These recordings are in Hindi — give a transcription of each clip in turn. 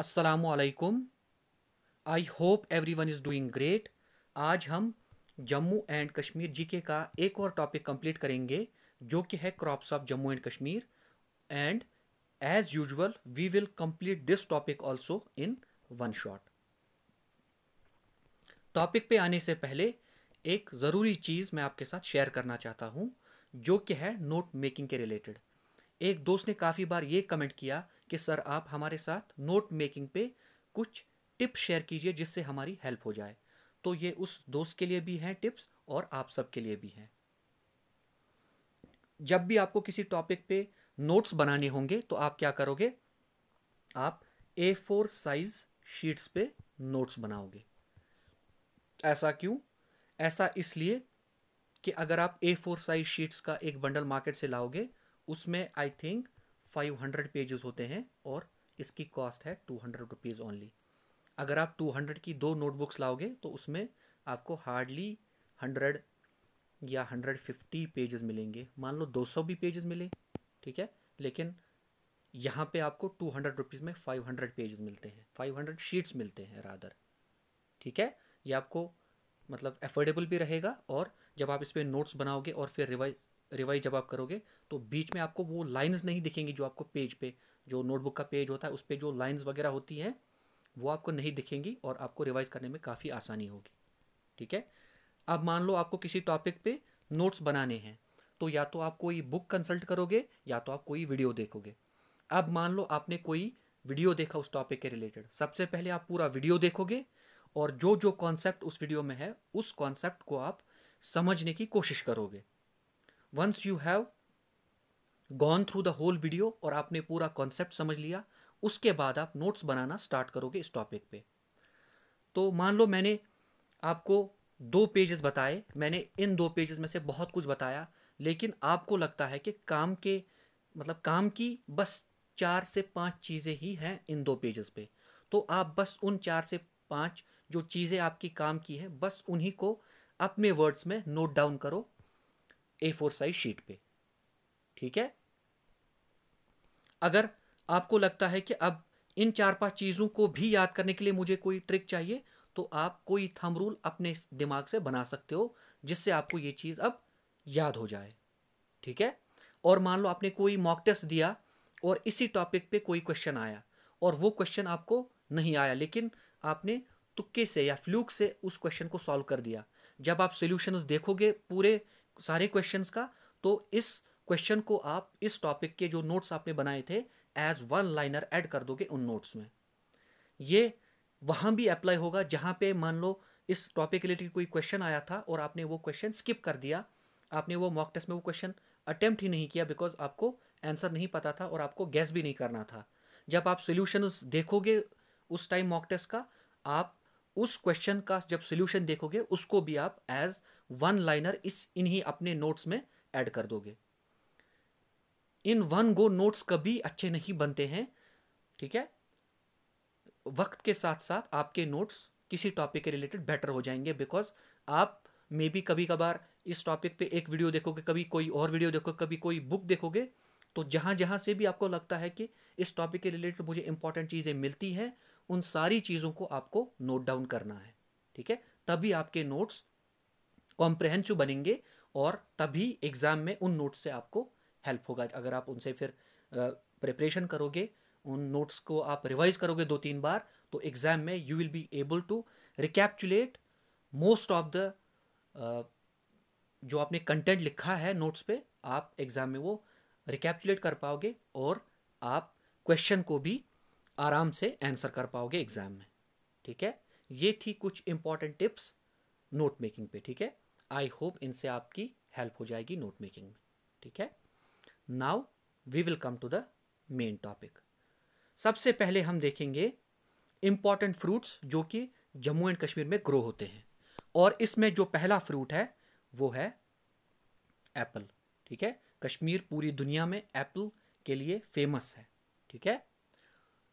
अस्सलाम वालेकुम I hope everyone is doing great आज हम जम्मू एंड कश्मीर जीके का एक और टॉपिक कंप्लीट करेंगे जो कि है crops of Jammu and Kashmir and as usual we will complete this topic also in one shot topic पे आने से पहले एक ज़रूरी चीज़ मैं आपके साथ शेयर करना चाहता हूँ जो कि है नोट मेकिंग के रिलेटेड एक दोस्त ने काफ़ी बार ये कमेंट किया कि सर आप हमारे साथ नोट मेकिंग पे कुछ टिप्स शेयर कीजिए जिससे हमारी हेल्प हो जाए तो ये उस दोस्त के लिए भी हैं टिप्स और आप सब के लिए भी हैं जब भी आपको किसी टॉपिक पे नोट्स बनाने होंगे तो आप क्या करोगे आप ए फोर साइज शीट्स पे नोट्स बनाओगे ऐसा क्यों ऐसा इसलिए कि अगर आप ए फोर साइज शीट्स का एक बंडल मार्केट से लाओगे उसमें I think five hundred pages होते हैं और इसकी कॉस्ट है टू हंड्रेड रुपीज़ ओनली अगर आप टू हंड्रेड की दो नोटबुक्स लाओगे तो उसमें आपको हार्डली हंड्रेड या हंड्रेड फिफ्टी पेजेस मिलेंगे मान लो दो सौ भी पेजेस मिले ठीक है लेकिन यहाँ पे आपको टू हंड्रेड रुपीज़ में फाइव हंड्रेड पेजेस मिलते हैं फाइव हंड्रेड शीट्स मिलते हैं रादर ठीक है ये आपको मतलब एफोर्डेबल भी रहेगा और जब आप इस पर नोट्स बनाओगे और फिर रिवाइज रिवाइज जब आप करोगे तो बीच में आपको वो लाइंस नहीं दिखेंगी जो आपको पेज पे जो नोटबुक का पेज होता है उस पर जो लाइंस वगैरह होती हैं वो आपको नहीं दिखेंगी और आपको रिवाइज करने में काफ़ी आसानी होगी ठीक है अब मान लो आपको किसी टॉपिक पे नोट्स बनाने हैं तो या तो आप कोई बुक कंसल्ट करोगे या तो आप कोई वीडियो देखोगे अब मान लो आपने कोई वीडियो देखा उस टॉपिक के रिलेटेड सबसे पहले आप पूरा वीडियो देखोगे और जो जो कॉन्सेप्ट उस वीडियो में है उस कॉन्सेप्ट को आप समझने की कोशिश करोगे once you have gone through the whole video और आपने पूरा कॉन्सेप्ट समझ लिया उसके बाद आप नोट्स बनाना स्टार्ट करोगे इस टॉपिक पे तो मान लो मैंने आपको दो पेजेस बताए मैंने इन दो पेजेस में से बहुत कुछ बताया लेकिन आपको लगता है कि काम के मतलब काम की बस चार से पांच चीज़ें ही हैं इन दो पेजेस पे तो आप बस उन चार से पांच जो चीज़ें आपकी काम की हैं बस उन्हीं को अपने वर्ड्स में नोट डाउन करो ए फोर साइज शीट पे ठीक है अगर आपको लगता है कि अब इन चार पांच चीज़ों को भी याद करने के लिए मुझे कोई ट्रिक चाहिए तो आप कोई थम रूल अपने दिमाग से बना सकते हो जिससे आपको ये चीज़ अब याद हो जाए ठीक है और मान लो आपने कोई मॉक टेस्ट दिया और इसी टॉपिक पे कोई क्वेश्चन आया और वो क्वेश्चन आपको नहीं आया लेकिन आपने तुक्के से या फ्लूक से उस क्वेश्चन को सॉल्व कर दिया जब आप सोल्यूशन देखोगे पूरे सारे क्वेश्चन का तो इस क्वेश्चन को आप इस टॉपिक के जो नोट्स आपने बनाए थे एज वन लाइनर ऐड कर दोगे उन नोट्स में ये वहां भी अप्लाई होगा जहां पे मान लो इस टॉपिक रिलेटेड कोई क्वेश्चन आया था और आपने वो क्वेश्चन स्किप कर दिया आपने वो मॉक टेस्ट में वो क्वेश्चन अटेम्प्ट ही नहीं किया बिकॉज आपको आंसर नहीं पता था और आपको गैस भी नहीं करना था जब आप सोल्यूशन देखोगे उस टाइम मॉक टेस्ट का आप उस क्वेश्चन का जब सोल्यूशन देखोगे उसको भी आप एज वन लाइनर इस इन्हीं अपने नोट्स में ऐड कर दोगे इन वन गो नोट्स कभी अच्छे नहीं बनते हैं ठीक है वक्त के साथ साथ आपके नोट्स किसी टॉपिक के रिलेटेड बेटर हो जाएंगे बिकॉज आप मे बी कभी कभार इस टॉपिक पे एक वीडियो देखोगे कभी कोई और वीडियो देखोगे कभी कोई बुक देखोगे तो जहाँ जहाँ से भी आपको लगता है कि इस टॉपिक के रिलेटेड मुझे इंपॉर्टेंट चीज़ें मिलती है उन सारी चीज़ों को आपको नोट डाउन करना है ठीक है तभी आपके नोट्स कॉम्प्रहेंसिव बनेंगे और तभी एग्ज़ाम में उन नोट्स से आपको हेल्प होगा अगर आप उनसे फिर प्रिपरेशन करोगे उन नोट्स को आप रिवाइज करोगे दो तीन बार तो एग्ज़ाम में you will be able to recapitulate most of the जो आपने कंटेंट लिखा है नोट्स पे आप एग्ज़ाम में वो रिकैप्चुलेट कर पाओगे और आप क्वेश्चन को भी आराम से आंसर कर पाओगे एग्ज़ाम में ठीक है ये थी कुछ इंपॉर्टेंट टिप्स नोट मेकिंग पे ठीक है आई होप इनसे आपकी हेल्प हो जाएगी नोट मेकिंग में ठीक है now we will come to the main topic सबसे पहले हम देखेंगे इम्पॉर्टेंट फ्रूट्स जो कि जम्मू एंड कश्मीर में ग्रो होते हैं और इसमें जो पहला फ्रूट है वो है एप्पल ठीक है कश्मीर पूरी दुनिया में एप्पल के लिए फेमस है ठीक है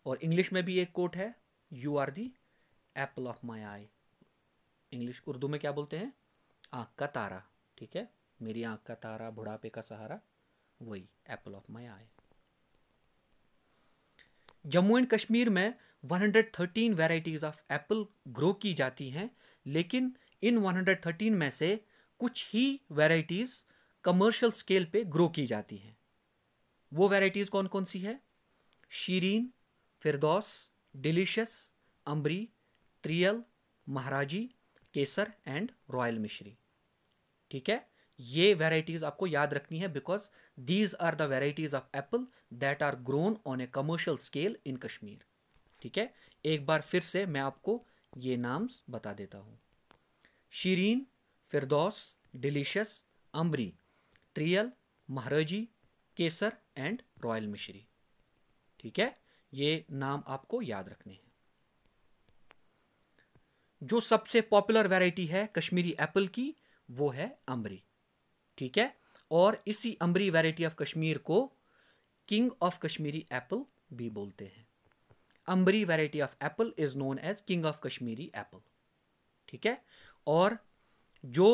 और इंग्लिश में भी एक कोट है you are the apple of my eye English Urdu में क्या बोलते हैं आँख का तारा ठीक है मेरी आँख का तारा बुढ़ापे का सहारा वही apple of my eye Jammu and Kashmir में 113 वैरायटीज ऑफ एप्पल ग्रो की जाती हैं लेकिन इन 113 में से कुछ ही वैरायटीज कमर्शियल स्केल पे ग्रो की जाती हैं वो वैरायटीज कौन कौन सी है Shireen Firdaus delicious Ambri Trel Maharaji Kesar and royal Mishri ठीक है ये वेराइटीज़ आपको याद रखनी है because these are the varieties of apple that are grown on a commercial scale in Kashmir ठीक है एक बार फिर से मैं आपको ये नाम्स बता देता हूँ Shireen Firdaus delicious Ambri Trel Maharaji Kesar and royal Mishri ठीक है ये नाम आपको याद रखने हैं जो सबसे पॉपुलर वैरायटी है कश्मीरी एप्पल की वो है अमरी ठीक है और इसी अमरी वैरायटी ऑफ कश्मीर को किंग ऑफ कश्मीरी एप्पल भी बोलते हैं Ambri variety of apple is known as king of Kashmiri apple ठीक है और जो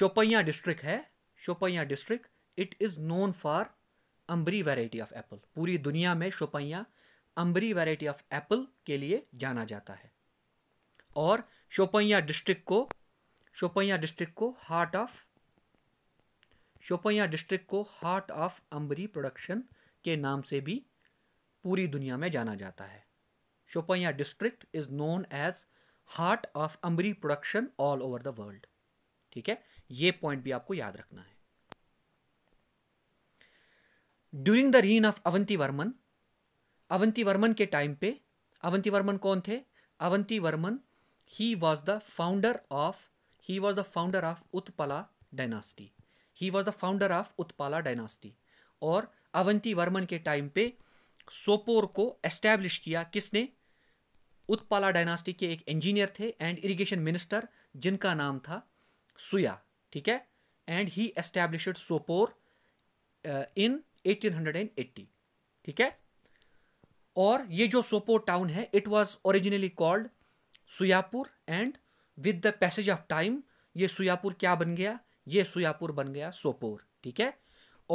शोपैया डिस्ट्रिक्ट है Shopian district it is known for Ambri variety of apple पूरी दुनिया में Shopian Ambri variety of apple के लिए जाना जाता है और शोपैया डिस्ट्रिक्ट को शोपैया डिस्ट्रिक्ट को हार्ट ऑफ शोपैया डिस्ट्रिक्ट को हार्ट ऑफ अम्बरी प्रोडक्शन के नाम से भी पूरी दुनिया में जाना जाता है Shopian district is known as heart of Ambri production all over the world ठीक है ये पॉइंट भी आपको याद रखना है during the reign of Avanti Varman Avanti Varman के टाइम पे अवंती वर्मन कौन थे Avanti Varman he was the founder of he was the founder of Utpala dynasty he was the founder of Utpala dynasty और अवंती वर्मन के टाइम पे सोपोर को एस्टैब्लिश किया किसने उत्पाला डायनास्टी के एक इंजीनियर थे एंड इरिगेशन मिनिस्टर जिनका नाम था सुया ठीक है and he establish Sopore in 1880 ठीक है और ये जो सोपो टाउन है it was originally called Suyapur and with the passage of time ये सुयापुर क्या बन गया ये सुयापुर बन गया सोपोर ठीक है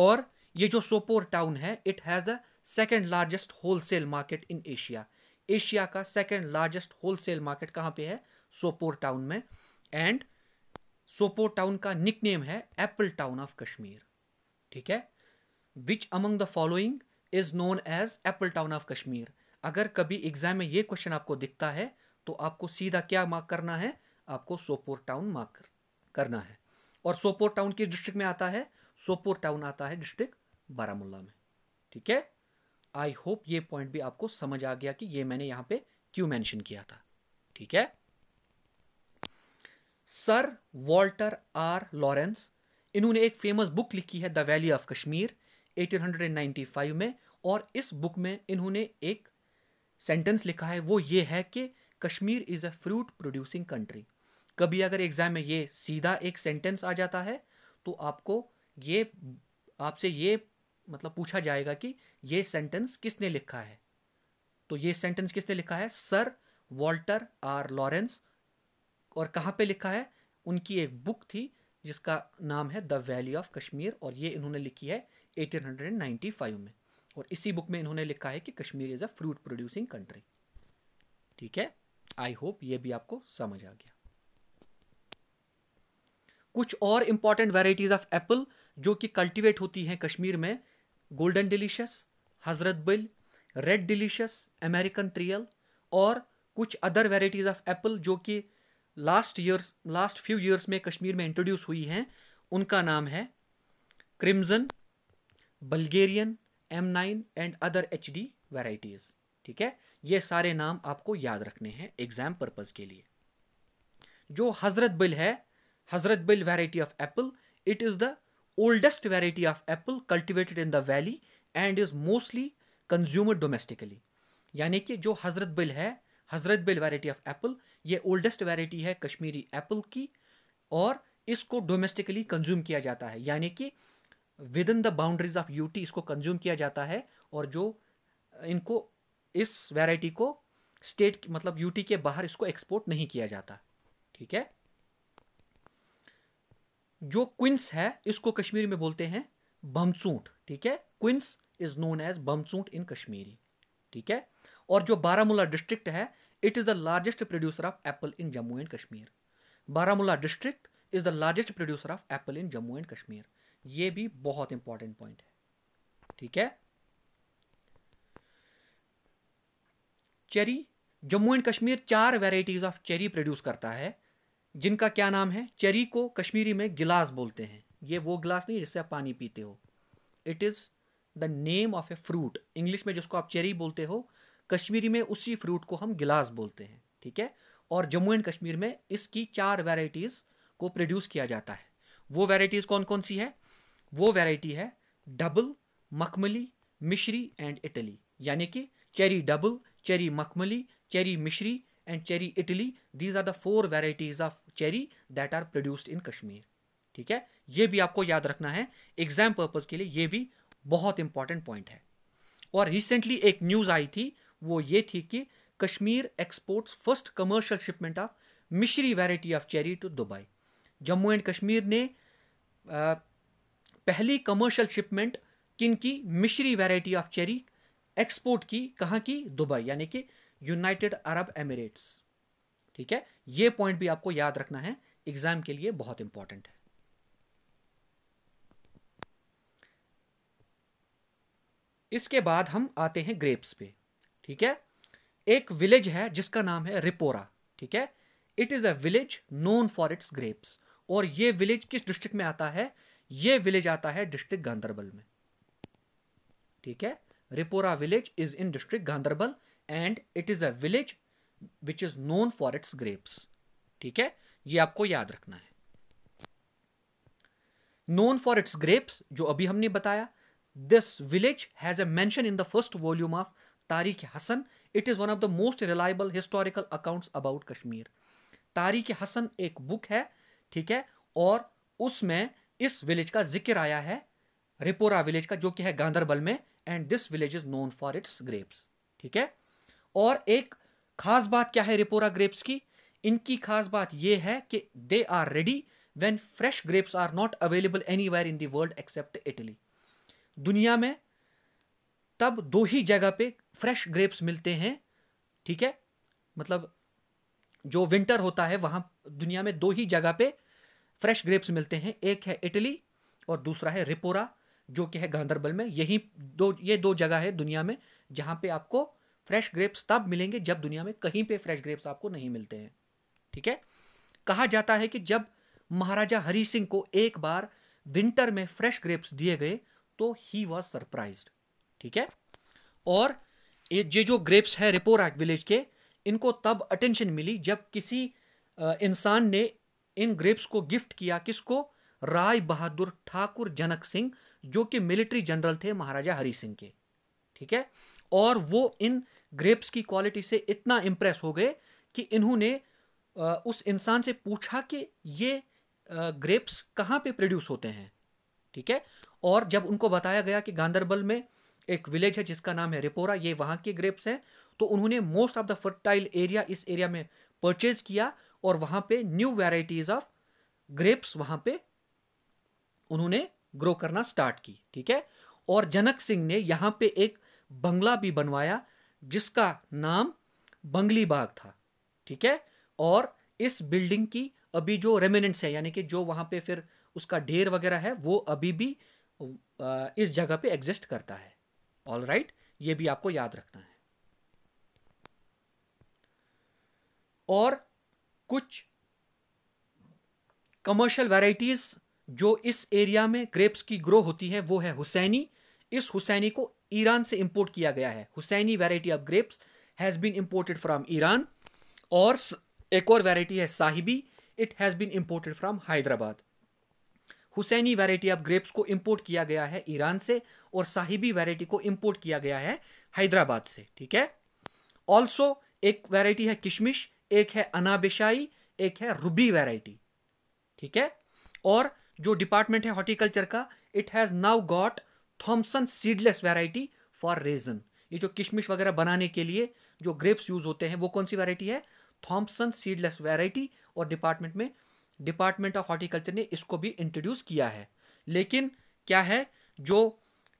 और ये जो सोपोर टाउन है it has the second largest wholesale market in Asia Asia का सेकेंड लार्जेस्ट होलसेल मार्केट कहाँ पे है सोपोर टाउन में एंड सोपोर टाउन का निक नेम है एप्पल टाउन ऑफ कश्मीर ठीक है which among the following is known as apple town of Kashmir अगर कभी एग्जाम में ये क्वेश्चन आपको दिखता है तो आपको सीधा क्या मार्क करना है आपको सोपोर टाउन मार्क करना है और सोपोर टाउन किस डिस्ट्रिक्ट में आता है सोपोर टाउन आता है डिस्ट्रिक्ट बारामूला में ठीक है आई होप ये पॉइंट भी आपको समझ आ गया कि ये मैंने यहां पे क्यों मेंशन किया था ठीक है सर वॉल्टर आर लॉरेंस इन्होंने एक फेमस बुक लिखी है द वैली ऑफ कश्मीर 1895 में और इस बुक में इन्होंने एक सेंटेंस लिखा है वो ये है कि Kashmir is a fruit producing country कभी अगर एग्ज़ाम में ये सीधा एक सेंटेंस आ जाता है तो आपको ये आपसे ये मतलब पूछा जाएगा कि ये सेंटेंस किसने लिखा है तो ये सेंटेंस किसने लिखा है सर वॉल्टर आर लॉरेंस और कहाँ पे लिखा है उनकी एक बुक थी जिसका नाम है द वैली ऑफ कश्मीर और ये इन्होंने लिखी है 1895 में और इसी बुक में इन्होंने लिखा है कि Kashmir is a fruit producing country ठीक है आई होप ये भी आपको समझ आ गया कुछ और इंपॉर्टेंट वेराइटीज़ ऑफ एप्पल जो कि कल्टीवेट होती हैं कश्मीर में golden delicious Hazratbal red delicious American Trel और कुछ अदर वेराइटीज़ ऑफ एप्पल जो कि last years last few years में कश्मीर में इंट्रोड्यूस हुई हैं उनका नाम है crimson Bulgarian M nine and other H D varieties ठीक है ये सारे नाम आपको याद रखने हैं एग्ज़ाम पर्पज़ के लिए जो हज़रत बिल है Hazratbal variety of apple it is the oldest variety of apple cultivated in the valley and is mostly consumer domestically यानी कि जो हज़रत बिल है Hazratbal variety of apple ये ओल्डेस्ट वेराइटी है कश्मीरी एप्पल की और इसको डोमेस्टिकली कंज्यूम किया जाता है यानी कि within the boundaries of UT इसको कंज्यूम किया जाता है और जो इनको इस वैरायटी को स्टेट मतलब यूटी के बाहर इसको एक्सपोर्ट नहीं किया जाता ठीक है जो क्विंस है इसको कश्मीरी में बोलते हैं बमचूट ठीक है quince is known as bamchoot in Kashmiri ठीक है और जो बारामूला डिस्ट्रिक्ट है it is the largest producer of apple in Jammu and Kashmir Baramulla district is the largest producer of apple in Jammu and Kashmir ये भी बहुत इंपॉर्टेंट पॉइंट है ठीक है चेरी जम्मू एंड कश्मीर चार वेराइटीज ऑफ चेरी प्रोड्यूस करता है जिनका क्या नाम है चेरी को कश्मीरी में गिलास बोलते हैं ये वो गिलास नहीं जिससे आप पानी पीते हो it is the name of a fruit English में जिसको आप चेरी बोलते हो कश्मीरी में उसी फ्रूट को हम गिलास बोलते हैं ठीक है और जम्मू एंड कश्मीर में इसकी चार वेराइटीज़ को प्रोड्यूस किया जाता है वो वेराइटीज़ कौन कौन सी है वो वेराइटी है डबल मखमली मिश्री एंड इटली यानी कि cherry double cherry Makhmali cherry Mishri and cherry Italy these are the four varieties of cherry that are produced in Kashmir ठीक है ये भी आपको याद रखना है एग्जाम पर्पज़ के लिए ये भी बहुत इंपॉर्टेंट पॉइंट है और रिसेंटली एक न्यूज़ आई थी वो ये थी कि Kashmir exports first commercial shipment of Mishri variety of cherry to Dubai Jammu and Kashmir ने पहली कमर्शियल शिपमेंट किन की मिश्री वैरायटी ऑफ चेरी एक्सपोर्ट की कहाँ की दुबई यानी कि यूनाइटेड अरब एमिरेट्स ठीक है ये पॉइंट भी आपको याद रखना है एग्जाम के लिए बहुत इंपॉर्टेंट है इसके बाद हम आते हैं ग्रेप्स पे ठीक है एक विलेज है जिसका नाम है रिपोरा ठीक है it is a village known for its grapes और ये विलेज किस डिस्ट्रिक्ट में आता है ये विलेज आता है डिस्ट्रिक्ट गांधरबल में ठीक है Repora village is in district Ganderbal and it is a village which is known for its grapes ठीक है ये आपको याद रखना है नोन फॉर इट्स ग्रेप्स जो अभी हमने बताया this village has a mention in the first volume of Tariq Hassan it is one of the most reliable historical accounts about Kashmir Tariq Hassan एक बुक है ठीक है और उसमें इस विलेज का जिक्र आया है रिपोरा विलेज का जो कि है गांधरबल में and this village is known for its grapes ठीक है और एक खास बात क्या है रिपोरा ग्रेप्स की इनकी खास बात यह है कि they are ready when fresh grapes are not available anywhere in the world except Italy दुनिया में तब दो ही जगह पे फ्रेश ग्रेप्स मिलते हैं ठीक है मतलब जो विंटर होता है वहाँ दुनिया में दो ही जगह पे फ्रेश ग्रेप्स मिलते हैं एक है इटली और दूसरा है रिपोरा जो कि है गांधरबल में यही दो ये दो जगह है दुनिया में जहाँ पे आपको फ्रेश ग्रेप्स तब मिलेंगे जब दुनिया में कहीं पे फ्रेश ग्रेप्स आपको नहीं मिलते हैं ठीक है कहा जाता है कि जब महाराजा हरी सिंह को एक बार विंटर में फ्रेश ग्रेप्स दिए गए तो ही वॉज सरप्राइज ठीक है और ये जो ग्रेप्स है रिपोरैक विलेज के इनको तब अटेंशन मिली जब किसी इंसान ने इन ग्रेप्स को गिफ्ट किया किसको राय बहादुर ठाकुर जनक सिंह जो कि मिलिट्री जनरल थे महाराजा हरि सिंह के ठीक है और वो इन ग्रेप्स की क्वालिटी से इतना इम्प्रेस हो गए कि इन्होंने उस इंसान से पूछा कि ये ग्रेप्स कहाँ पे प्रोड्यूस होते हैं ठीक है और जब उनको बताया गया कि गांधरबल में एक विलेज है जिसका नाम है रिपोरा ये वहाँ के ग्रेप्स हैं तो उन्होंने most of the fertile area इस एरिया में परचेज किया और वहाँ पे न्यू वेराइटीज़ ऑफ ग्रेप्स वहाँ पे उन्होंने ग्रो करना स्टार्ट की ठीक है और जनक सिंह ने यहाँ पे एक बंगला भी बनवाया जिसका नाम बंगली बाग था ठीक है और इस बिल्डिंग की अभी जो रेमिनेंट्स है यानी कि जो वहाँ पे फिर उसका ढेर वगैरह है वो अभी भी इस जगह पे एग्जिस्ट करता है ऑल राइट ये भी आपको याद रखना है और कुछ कमर्शियल वैरायटीज जो इस एरिया में ग्रेप्स की ग्रो होती है वो है हुसैनी इस हुसैनी को ईरान से इंपोर्ट किया गया है Hussaini variety of grapes has been imported from Iran और एक और वैरायटी है Sahibi it has been imported from Hyderabad Hussaini variety of grapes को इंपोर्ट किया गया है ईरान से और साहिबी वैरायटी को इंपोर्ट किया गया है हैदराबाद से ठीक है ऑल्सो एक वैरायटी है किशमिश एक है अनाबेशाई एक है रूबी वैरायटी ठीक है और जो डिपार्टमेंट है हॉर्टिकल्चर का it has now got Thomson seedless variety for raisin ये जो किशमिश वगैरह बनाने के लिए जो ग्रेप्स यूज़ होते हैं वो कौन सी वैरायटी है थॉम्सन सीडलेस वैरायटी और डिपार्टमेंट में डिपार्टमेंट ऑफ हॉर्टिकल्चर ने इसको भी इंट्रोड्यूस किया है लेकिन क्या है जो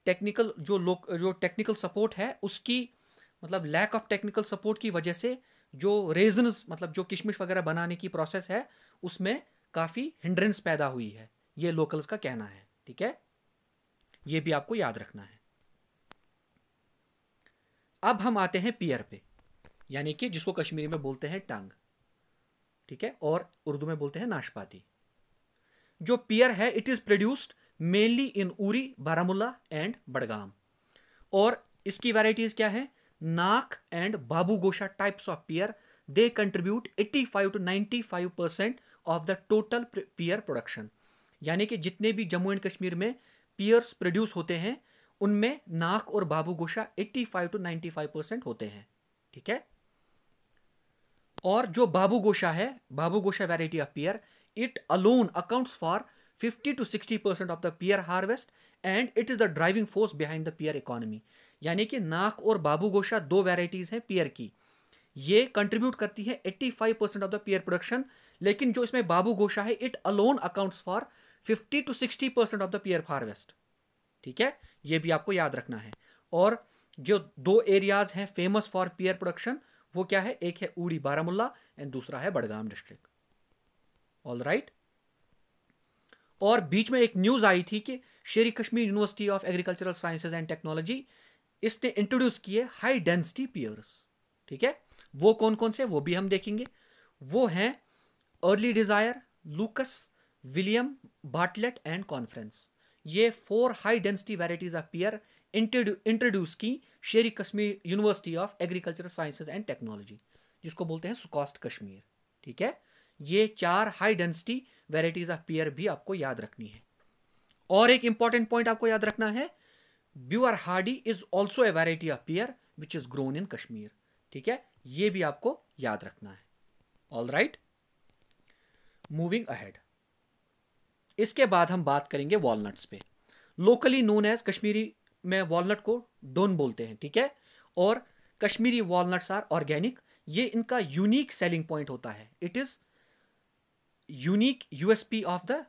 टेक्निकल जो लोक जो टेक्निकल सपोर्ट है उसकी मतलब लैक ऑफ टेक्निकल सपोर्ट की वजह से जो रेजन मतलब जो किशमिश वगैरह बनाने की प्रोसेस है उसमें काफ़ी हिंड्रेंस पैदा हुई है ये लोकल्स का कहना है ठीक है ये भी आपको याद रखना है अब हम आते हैं पियर पे यानी कि जिसको कश्मीरी में बोलते हैं टंग ठीक है और उर्दू में बोलते हैं नाशपाती जो पियर है it is produced mainly in Uri Baramulla and Budgam और इसकी वैरायटीज़ क्या है Nak and Babugosha types of pear they contribute 85 to 95 percent of the total pear production यानी कि जितने भी जम्मू एंड कश्मीर में पियर्स प्रोड्यूस होते हैं उनमें नाक और बाबू गोशा 85 टू 95 परसेंट होते हैं ठीक है और जो बाबू गोशा है Babugosha variety of pear it alone accounts for 50 to 60 percent of the pear harvest and it is the driving force behind the pear economy यानी कि नाक और बाबू गोशा दो वेराइटीज़ हैं पियर की ये कंट्रीब्यूट करती है 85 percent of the pear production लेकिन जो इसमें बाबू गोशा है it alone accounts for 50 to 60 percent of the pear harvest ठीक है ये भी आपको याद रखना है और जो दो एरियाज़ हैं फेमस फॉर पियर प्रोडक्शन वो क्या है एक है उड़ी बारामुल्ला एंड दूसरा है बड़गाम डिस्ट्रिक्ट ऑल राइट और बीच में एक न्यूज़ आई थी कि Sheri Kashmir university of agricultural sciences and technology इसने इंट्रोड्यूस किए हाई डेंसिटी पियर्स ठीक है वो कौन कौन से वो भी हम देखेंगे वो हैं early desire Lucas William Bartlett and conference ये four high density varieties of pear introduce की Sher Kashmir university of agricultural sciences and technology जिसको बोलते हैं सुकॉस्ट कश्मीर ठीक है ये चार high density varieties of pear भी आपको याद रखनी है और एक इंपॉर्टेंट पॉइंट आपको याद रखना है Beurre Hardy is also a variety of pear which is grown in Kashmir ठीक है ये भी आपको याद रखना है ऑल राइट मूविंग अहेड इसके बाद हम बात करेंगे वॉलनट्स पे लोकली नोन एज कश्मीरी में वॉलनट को डोन बोलते हैं ठीक है और कश्मीरी वॉलनट्स आर ऑर्गेनिक ये इनका यूनिक सेलिंग पॉइंट होता है it is unique USP of the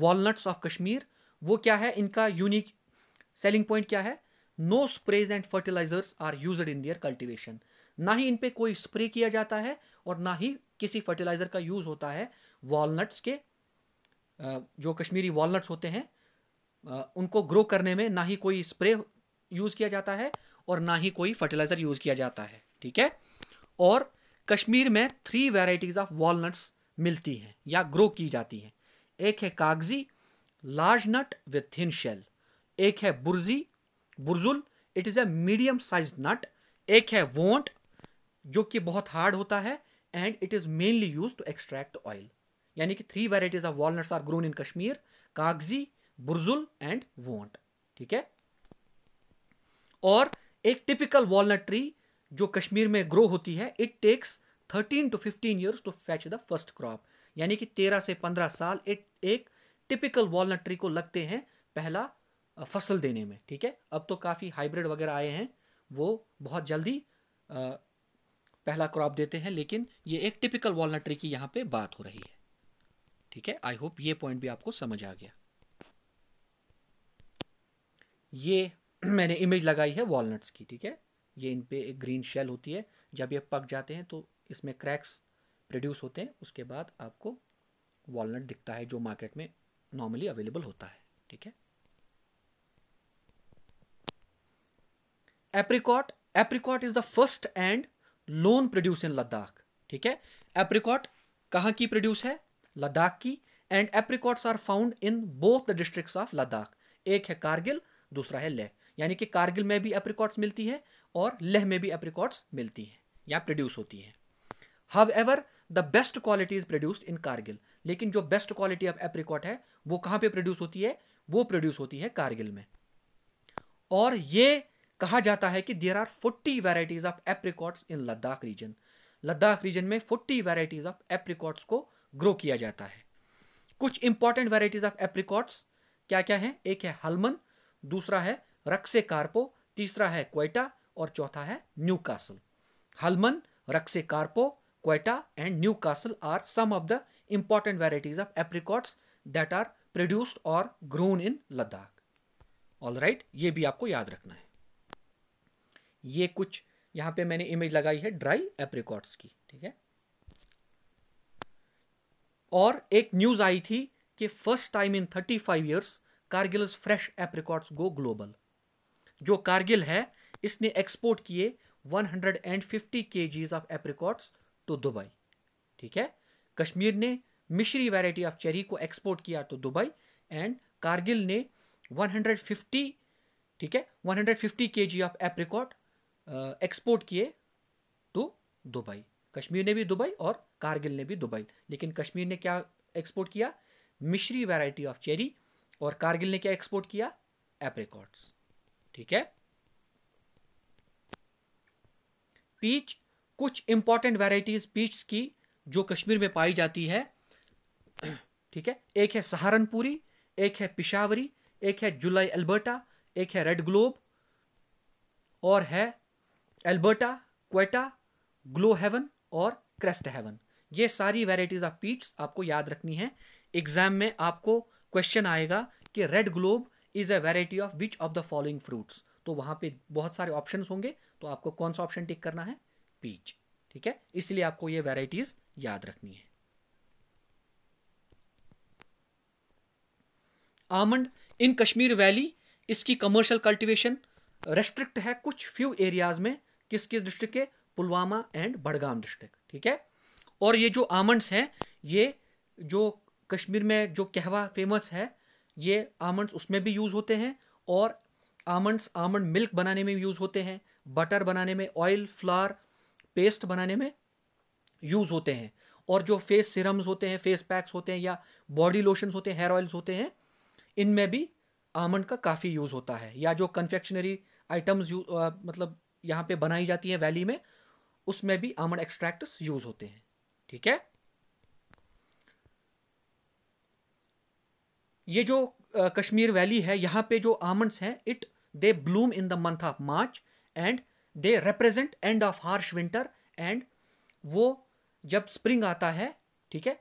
walnuts of Kashmir वो क्या है इनका यूनिक सेलिंग पॉइंट क्या है no sprays and fertilisers are use in their cultivation ना ही इन पर कोई स्प्रे किया जाता है और ना ही किसी फर्टिलाइज़र का यूज़ होता है वॉलनट्स के uh, जो कश्मीरी वॉलनट्स होते हैं उनको ग्रो करने में ना ही कोई स्प्रे यूज़ किया जाता है और ना ही कोई फर्टिलाइज़र यूज़ किया जाता है ठीक है और कश्मीर में थ्री वेराइटीज़ ऑफ वॉलनट्स मिलती हैं या ग्रो की जाती हैं एक है Kagzi large nut with thin shell एक है Burzi Burzul it is a medium size nut एक है वोंट जो कि बहुत हार्ड होता है and it is mainly use to extract oil यानी कि three varieties of walnuts are grown in Kashmir Kagzi Burzul and won't ठीक है और एक टिपिकल वॉलनट ट्री जो कश्मीर में ग्रो होती है it takes thirteen to fifteen years to fetch the first crop यानी कि तेरह से पंद्रह साल इट एक टिपिकल वॉलनट ट्री को लगते हैं पहला फसल देने में ठीक है अब तो काफ़ी हाइब्रिड वगैरह आए हैं वो बहुत जल्दी आ, पहला क्रॉप देते हैं लेकिन ये एक टिपिकल वॉलनट ट्री की यहाँ पे बात हो रही है ठीक है आई होप ये पॉइंट भी आपको समझ आ गया ये मैंने इमेज लगाई है वॉलनट्स की ठीक है ये इन पर एक ग्रीन शेल होती है जब ये पक जाते हैं तो इसमें क्रैक्स प्रोड्यूस होते हैं उसके बाद आपको वॉलनट दिखता है जो मार्केट में नॉर्मली अवेलेबल होता है ठीक है apricot apricot is the first and lone produce in Ladakh ठीक है एप्रिकॉट कहाँ की प्रोड्यूस है लद्दाख की and apricots are found in both the district of Ladakh एक है कारगिल दूसरा है लेह यानी कि कारगिल में भी एप्रिकॉट्स मिलती है और लेह में भी एप्रिकॉट्स मिलती हैं या प्रोड्यूस होती हैं however the best quality is produced in Kargil लेकिन जो बेस्ट क्वालिटी ऑफ एप्रिकॉट है वो कहाँ पे प्रोड्यूस होती है वो प्रोड्यूस होती है कारगिल में और ये कहा जाता है कि there are forty varieties of apricots in Ladakh region Ladakh region में फोर्टी वेराइटीज ऑफ एप्रिकॉट्स को ग्रो किया जाता है कुछ इंपॉर्टेंट वेराइटीज ऑफ एप्रिकॉट्स क्या क्या हैं एक है हलमन दूसरा है रक्से कार्पो तीसरा है क्वेटा और चौथा है Newcastle Halman Raktsey Karpo Quetta and Newcastle are some of the important varieties of apricots that are produced और grown in Ladakh all right ये भी आपको याद रखना है ये कुछ यहाँ पे मैंने इमेज लगाई है ड्राई एप्रिकॉट्स की ठीक है और एक न्यूज़ आई थी कि first time in thirty five years Kargil's fresh apricots go global जो कारगिल है इसने एक्सपोर्ट किए 150 जीज ऑफ एप्रिकॉट्स टू दुबई ठीक है कश्मीर ने मिश्री वैरायटी ऑफ चेरी को एक्सपोर्ट किया टू दुबई एंड कारगिल ने 150 ठीक है 150 जी ऑफ एप्रिकॉट एक्सपोर्ट किए टू दुबई कश्मीर ने भी दुबई और कारगिल ने भी दुबई लेकिन कश्मीर ने क्या एक्सपोर्ट किया मिश्री वैरायटी ऑफ चेरी और कारगिल ने क्या एक्सपोर्ट किया एप्रिकॉट्स ठीक है पीच कुछ इंपॉर्टेंट वैरायटीज पीच की जो कश्मीर में पाई जाती है ठीक है एक है सहारनपुरी एक है पिशावरी एक है जुलाई अल्बर्टा एक है रेड ग्लोब और है एल्बर्टा क्वेटा ग्लो हेवन और क्रेस्ट हेवन ये सारी वैरायटीज ऑफ पीट्स आपको याद रखनी है एग्जाम में आपको क्वेश्चन आएगा कि red globe is a variety of which of the following fruits तो वहां पे बहुत सारे ऑप्शन होंगे तो आपको कौन सा ऑप्शन टिक करना है पीच ठीक है इसलिए आपको ये वेराइटीज याद रखनी है आमंड इन कश्मीर वैली इसकी कमर्शियल कल्टिवेशन रेस्ट्रिक्ट है कुछ फ्यू एरियाज में किस किस डिस्ट्रिक्ट के पुलवामा एंड बड़गाम डिस्ट्रिक्ट ठीक है और ये जो आमंड्स हैं ये जो कश्मीर में जो कहवा फेमस है ये आमंड्स उसमें भी यूज़ होते हैं और आमंड्स आमंड मिल्क बनाने में यूज़ होते हैं बटर बनाने में ऑयल फ्लावर पेस्ट बनाने में यूज़ होते हैं और जो फेस सिरम्स होते हैं फेस पैक्स होते हैं या बॉडी लोशंस होते हैं हेयर ऑयल्स होते हैं इनमें भी आमंड का काफ़ी यूज़ होता है या जो कन्फेक्शनरी आइटम्स मतलब यहाँ पे बनाई जाती है वैली में उसमें भी आमंड एक्सट्रैक्ट्स यूज़ होते हैं ठीक है ये जो कश्मीर वैली है यहाँ पे जो आमंड्स हैं it they bloom in the month of March and they represent end of harsh winter and वो जब स्प्रिंग आता है ठीक है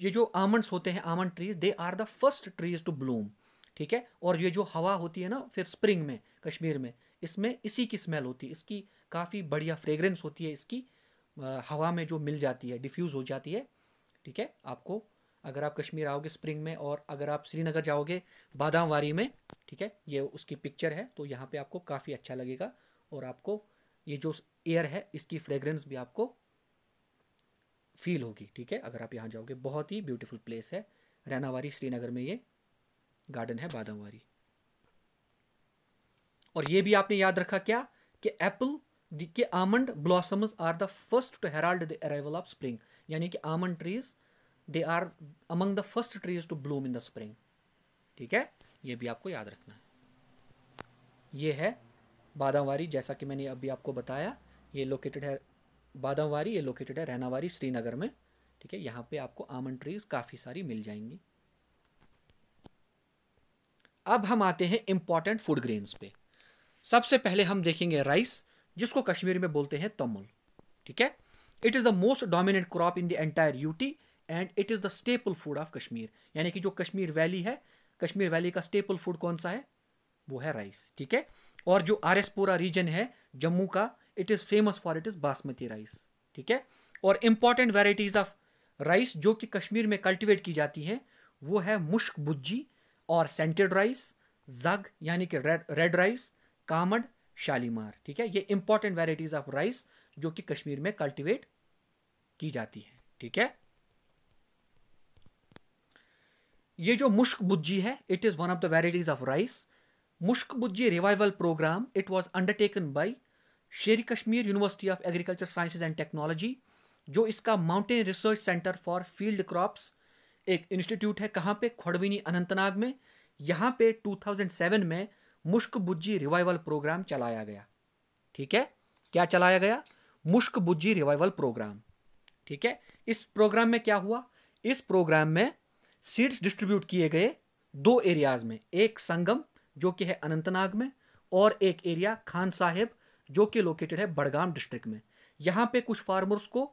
ये जो आमंड्स होते हैं almond trees they are the first trees to bloom ठीक है और ये जो हवा होती है ना फिर स्प्रिंग में कश्मीर में इसमें इसी की स्मेल होती है इसकी काफ़ी बढ़िया फ्रेगरेंस होती है इसकी हवा में जो मिल जाती है डिफ्यूज़ हो जाती है ठीक है आपको अगर आप कश्मीर आओगे स्प्रिंग में और अगर आप श्रीनगर जाओगे वारी में ठीक है ये उसकी पिक्चर है तो यहाँ पे आपको काफ़ी अच्छा लगेगा और आपको ये जो एयर है इसकी फ्रेगरेंस भी आपको फील होगी ठीक है अगर आप यहाँ जाओगे बहुत ही ब्यूटीफुल प्लेस है रैनावारी श्रीनगर में ये गार्डन है वारी और ये भी आपने याद रखा क्या कि एप्पल के almond blossoms are the first to herald the arrival of spring यानी कि almond trees they are among the first trees to bloom in the spring ठीक है ये भी आपको याद रखना है ये है बादामवारी जैसा कि मैंने अभी आपको बताया ये लोकेटेड है बादामवारी ये लोकेटेड है रहनावारी श्रीनगर में ठीक है यहाँ पे आपको आमन ट्रीज काफ़ी सारी मिल जाएंगी अब हम आते हैं इम्पॉर्टेंट फूड ग्रेन्स पे सबसे पहले हम देखेंगे राइस जिसको कश्मीर में बोलते हैं तमुल ठीक है it is the most dominant crop in the entire UT and it is the staple food of Kashmir यानी कि जो कश्मीर वैली है कश्मीर वैली का स्टेपल फूड कौन सा है वो है राइस ठीक है और जो आर एस रीजन है जम्मू का it is famous for it is basmati rice ठीक है और इम्पॉर्टेंट वेराइटीज़ ऑफ राइस जो कि कश्मीर में कल्टिवेट की जाती है वो है मुश्क बुज्जी और सेंटेड राइस जग यानी कि red red rice Kamad Shalimar ठीक है ये इंपॉर्टेंट वेराइटीज़ ऑफ राइस जो कि कश्मीर में कल्टिवेट की जाती है ठीक है ये जो मुश्क बुज्जी है it is one of the varieties of rice Mushk Budji revival programme it was undertaken by Sher Kashmir university of agriculture sciences and technology जो इसका mountain research centre for field crops एक इंस्टीट्यूट है कहाँ पे खड़विनी अनंतनाग में यहाँ पे 2007 में मुश्क बुज्जी रिवाइवल प्रोग्राम चलाया गया ठीक है क्या चलाया गया मुश्क बुज्जी रिवाइवल प्रोग्राम ठीक है इस प्रोग्राम में क्या हुआ इस प्रोग्राम में सीट्स डिस्ट्रीब्यूट किए गए दो एरियाज में एक संगम जो कि है अनंतनाग में और एक एरिया खान साहेब जो कि लोकेटेड है बड़गाम डिस्ट्रिक्ट में यहाँ पे कुछ फार्मर्स को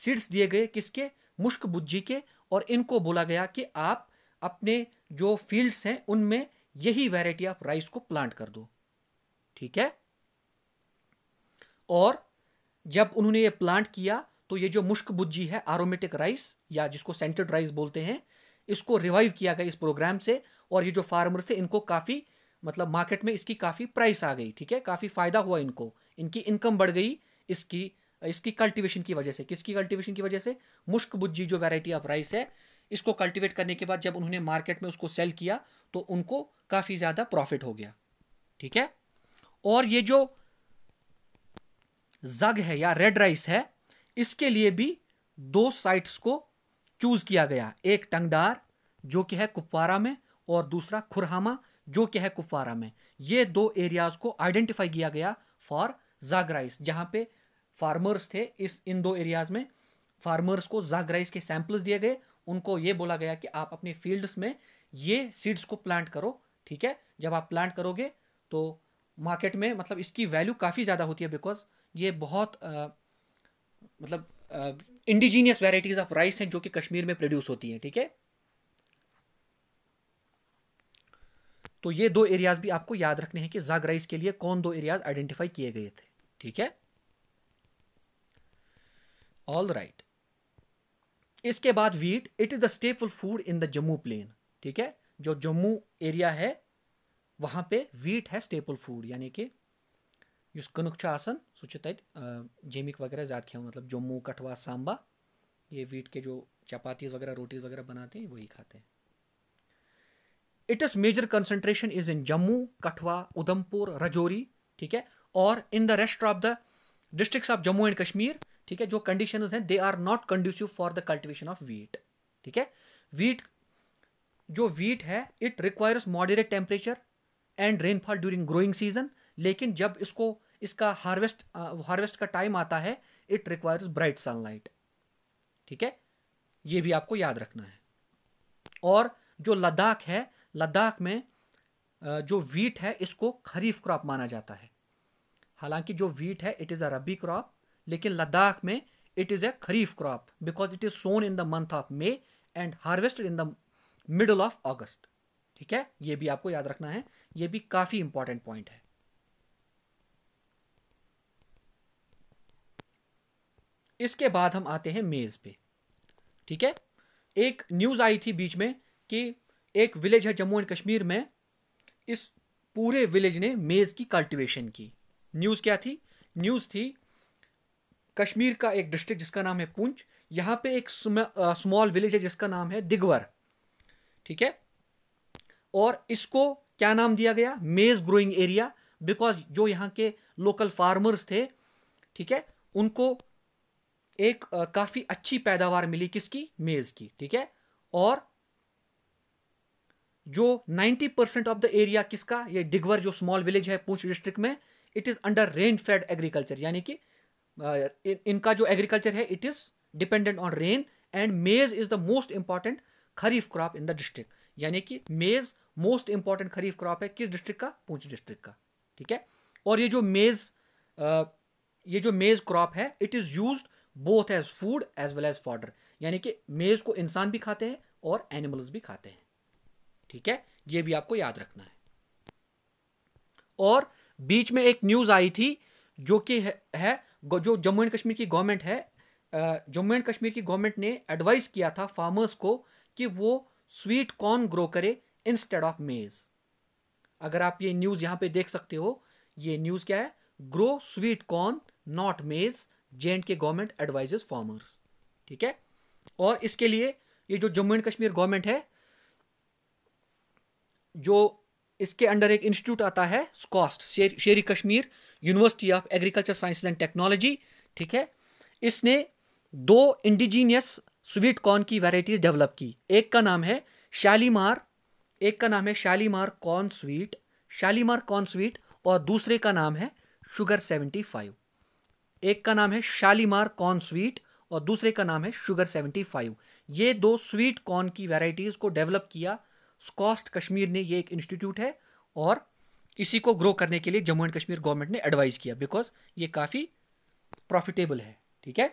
सीड्स दिए गए किसके मुश्क बुज्जी के और इनको बोला गया कि आप अपने जो फील्ड्स हैं उनमें यही वैरायटी ऑफ राइस को प्लांट कर दो ठीक है और जब उन्होंने ये प्लांट किया तो ये जो मुश्क बुज्जी है आरोमेटिक राइस या जिसको सेंटेड राइस बोलते हैं इसको रिवाइव किया गया इस प्रोग्राम से और ये जो फार्मर्स थे इनको काफ़ी मतलब मार्केट में इसकी काफ़ी प्राइस आ गई ठीक है काफ़ी फ़ायदा हुआ इनको इनकी इनकम बढ़ गई इसकी इसकी कल्टीवेशन की वजह से किसकी कल्टीवेशन की वजह से मुश्क बुज्जी जो वैरायटी ऑफ राइस है इसको कल्टीवेट करने के बाद जब उन्होंने मार्केट में उसको सेल किया तो उनको काफ़ी ज़्यादा प्रॉफिट हो गया ठीक है और ये जो जग है या रेड राइस है इसके लिए भी दो साइट्स को चूज़ किया गया एक टंगडार जो कि है कुपवारा में और दूसरा खुरहामा जो कि है कुपवारा में ये दो एरियाज़ को आइडेंटिफाई किया गया फॉर जाग राइस जहाँ पे फार्मर्स थे इस इन दो एरियाज़ में फार्मर्स को जाग राइस के सैंपल्स दिए गए उनको ये बोला गया कि आप अपने फील्ड्स में ये सीड्स को प्लांट करो ठीक है जब आप प्लांट करोगे तो मार्केट में मतलब इसकी वैल्यू काफ़ी ज़्यादा होती है बिकॉज ये बहुत आ, मतलब इंडिजीनियस वेराइटीज ऑफ राइस हैं जो कि कश्मीर में प्रोड्यूस होती हैं ठीक है तो ये दो एरियाज भी आपको याद रखने हैं कि जाग राइस के लिए कौन दो एरियाज आइडेंटिफाई किए गए थे ठीक है ऑल राइट right. इसके बाद wheat it is the staple food in the Jammu plain ठीक है जो जम्मू एरिया है वहां पे वीट है स्टेपल फूड यानी कि یُس कनक چھُ जमिक वगैरह ज्यादा खेल मतलब जम्मू زیادٕ सांबा ये वीट के जो चपाती वगैरह रोटीज वगैरह बनाते हैं वही खाते हैं its major concentration is in Jammu Kathua Udhampur Rajouri ठीक है और in the rest of the districts of Jammu and Kashmir ठीक है जो कंडीशन हैं they are not conducive for the cultivation of wheat ठीक है वीट जो वीट है it requires moderate temperature and rainfall during growing season लेकिन जब इसको इसका हार्वेस्ट हार्वेस्ट का टाइम आता है इट रिक्वायर्स ब्राइट सनलाइट ठीक है ये भी आपको याद रखना है और जो लद्दाख है लद्दाख में जो वीट है इसको खरीफ क्रॉप माना जाता है हालांकि जो वीट है it is a rabi crop लेकिन लद्दाख में it is a kharif crop because it is sown in the month of May and harvest in the middle of August ठीक है ये भी आपको याद रखना है ये भी काफ़ी इंपॉर्टेंट पॉइंट है इसके बाद हम आते हैं मेज़ पे ठीक है एक न्यूज़ आई थी बीच में कि एक विलेज है जम्मू एंड कश्मीर में इस पूरे विलेज ने मेज़ की कल्टिवेशन की न्यूज़ क्या थी न्यूज़ थी कश्मीर का एक डिस्ट्रिक्ट जिसका नाम है पुंछ यहां पे एक स्मॉल विलेज है जिसका नाम है दिगवर ठीक है और इसको क्या नाम दिया गया मेज़ ग्रोइंग एरिया बिकॉज जो यहाँ के लोकल फार्मर्स थे ठीक है उनको एक काफ़ी अच्छी पैदावार मिली किसकी मेज़ की ठीक है और जो 90 परसेंट ऑफ द एरिया किसका ये डिगवर जो स्मॉल विलेज है पूंछ डिस्ट्रिक्ट में it is under rain fed agriculture यानी कि इनका जो एग्रीकल्चर है it is dependent on rain and maize is the most important kharif crop in the district यानी कि मेज़ मोस्ट इंपॉर्टेंट खरीफ क्रॉप है किस डिस्ट्रिक्ट का पूंछ डिस्ट्रिक्ट का ठीक है और ये जो मेज़ ये जो मेज़ क्रॉप है it is use both as food as well as fodder यानी कि मेज को इंसान भी खाते हैं और एनिमल्स भी खाते हैं ठीक है ये भी आपको याद रखना है और बीच में एक न्यूज़ आई थी जो कि है, जो जम्मू एंड कश्मीर की गवर्नमेंट है जम्मू एंड कश्मीर की गवर्नमेंट ने एडवाइस किया था फार्मर्स को कि वो स्वीट कॉर्न ग्रो करे इंस्टेड ऑफ मेज़ अगर आप ये न्यूज़ यहां पे देख सकते हो ये न्यूज़ क्या है grow sweet corn not maize J and K government advises farmers ठीक है और इसके लिए ये जो जम्मू एंड कश्मीर गवर्नमेंट है जो इसके अंडर एक इंस्टीट्यूट आता है SKUAST Sher, Sheri Kashmir university of agriculture science and technology ठीक है इसने दो इंडिजीनियस स्वीट कॉर्न की वैरायटीज डेवलप की एक का नाम है शालीमार एक का नाम है Shalimar corn sweet Shalimar corn sweet और दूसरे का नाम है शुगर सेवेंटी फाइव एक का नाम है शालीमार कॉर्न स्वीट और दूसरे का नाम है शुगर सेवेंटी फाइव ये दो स्वीट कॉर्न की वेराइटीज़ को डेवलप किया स्कॉस्ट कश्मीर ने ये एक इंस्टीट्यूट है और इसी को ग्रो करने के लिए जम्मू एंड कश्मीर गवर्नमेंट ने एडवाइस किया बिकॉज ये काफ़ी प्रॉफिटेबल है ठीक है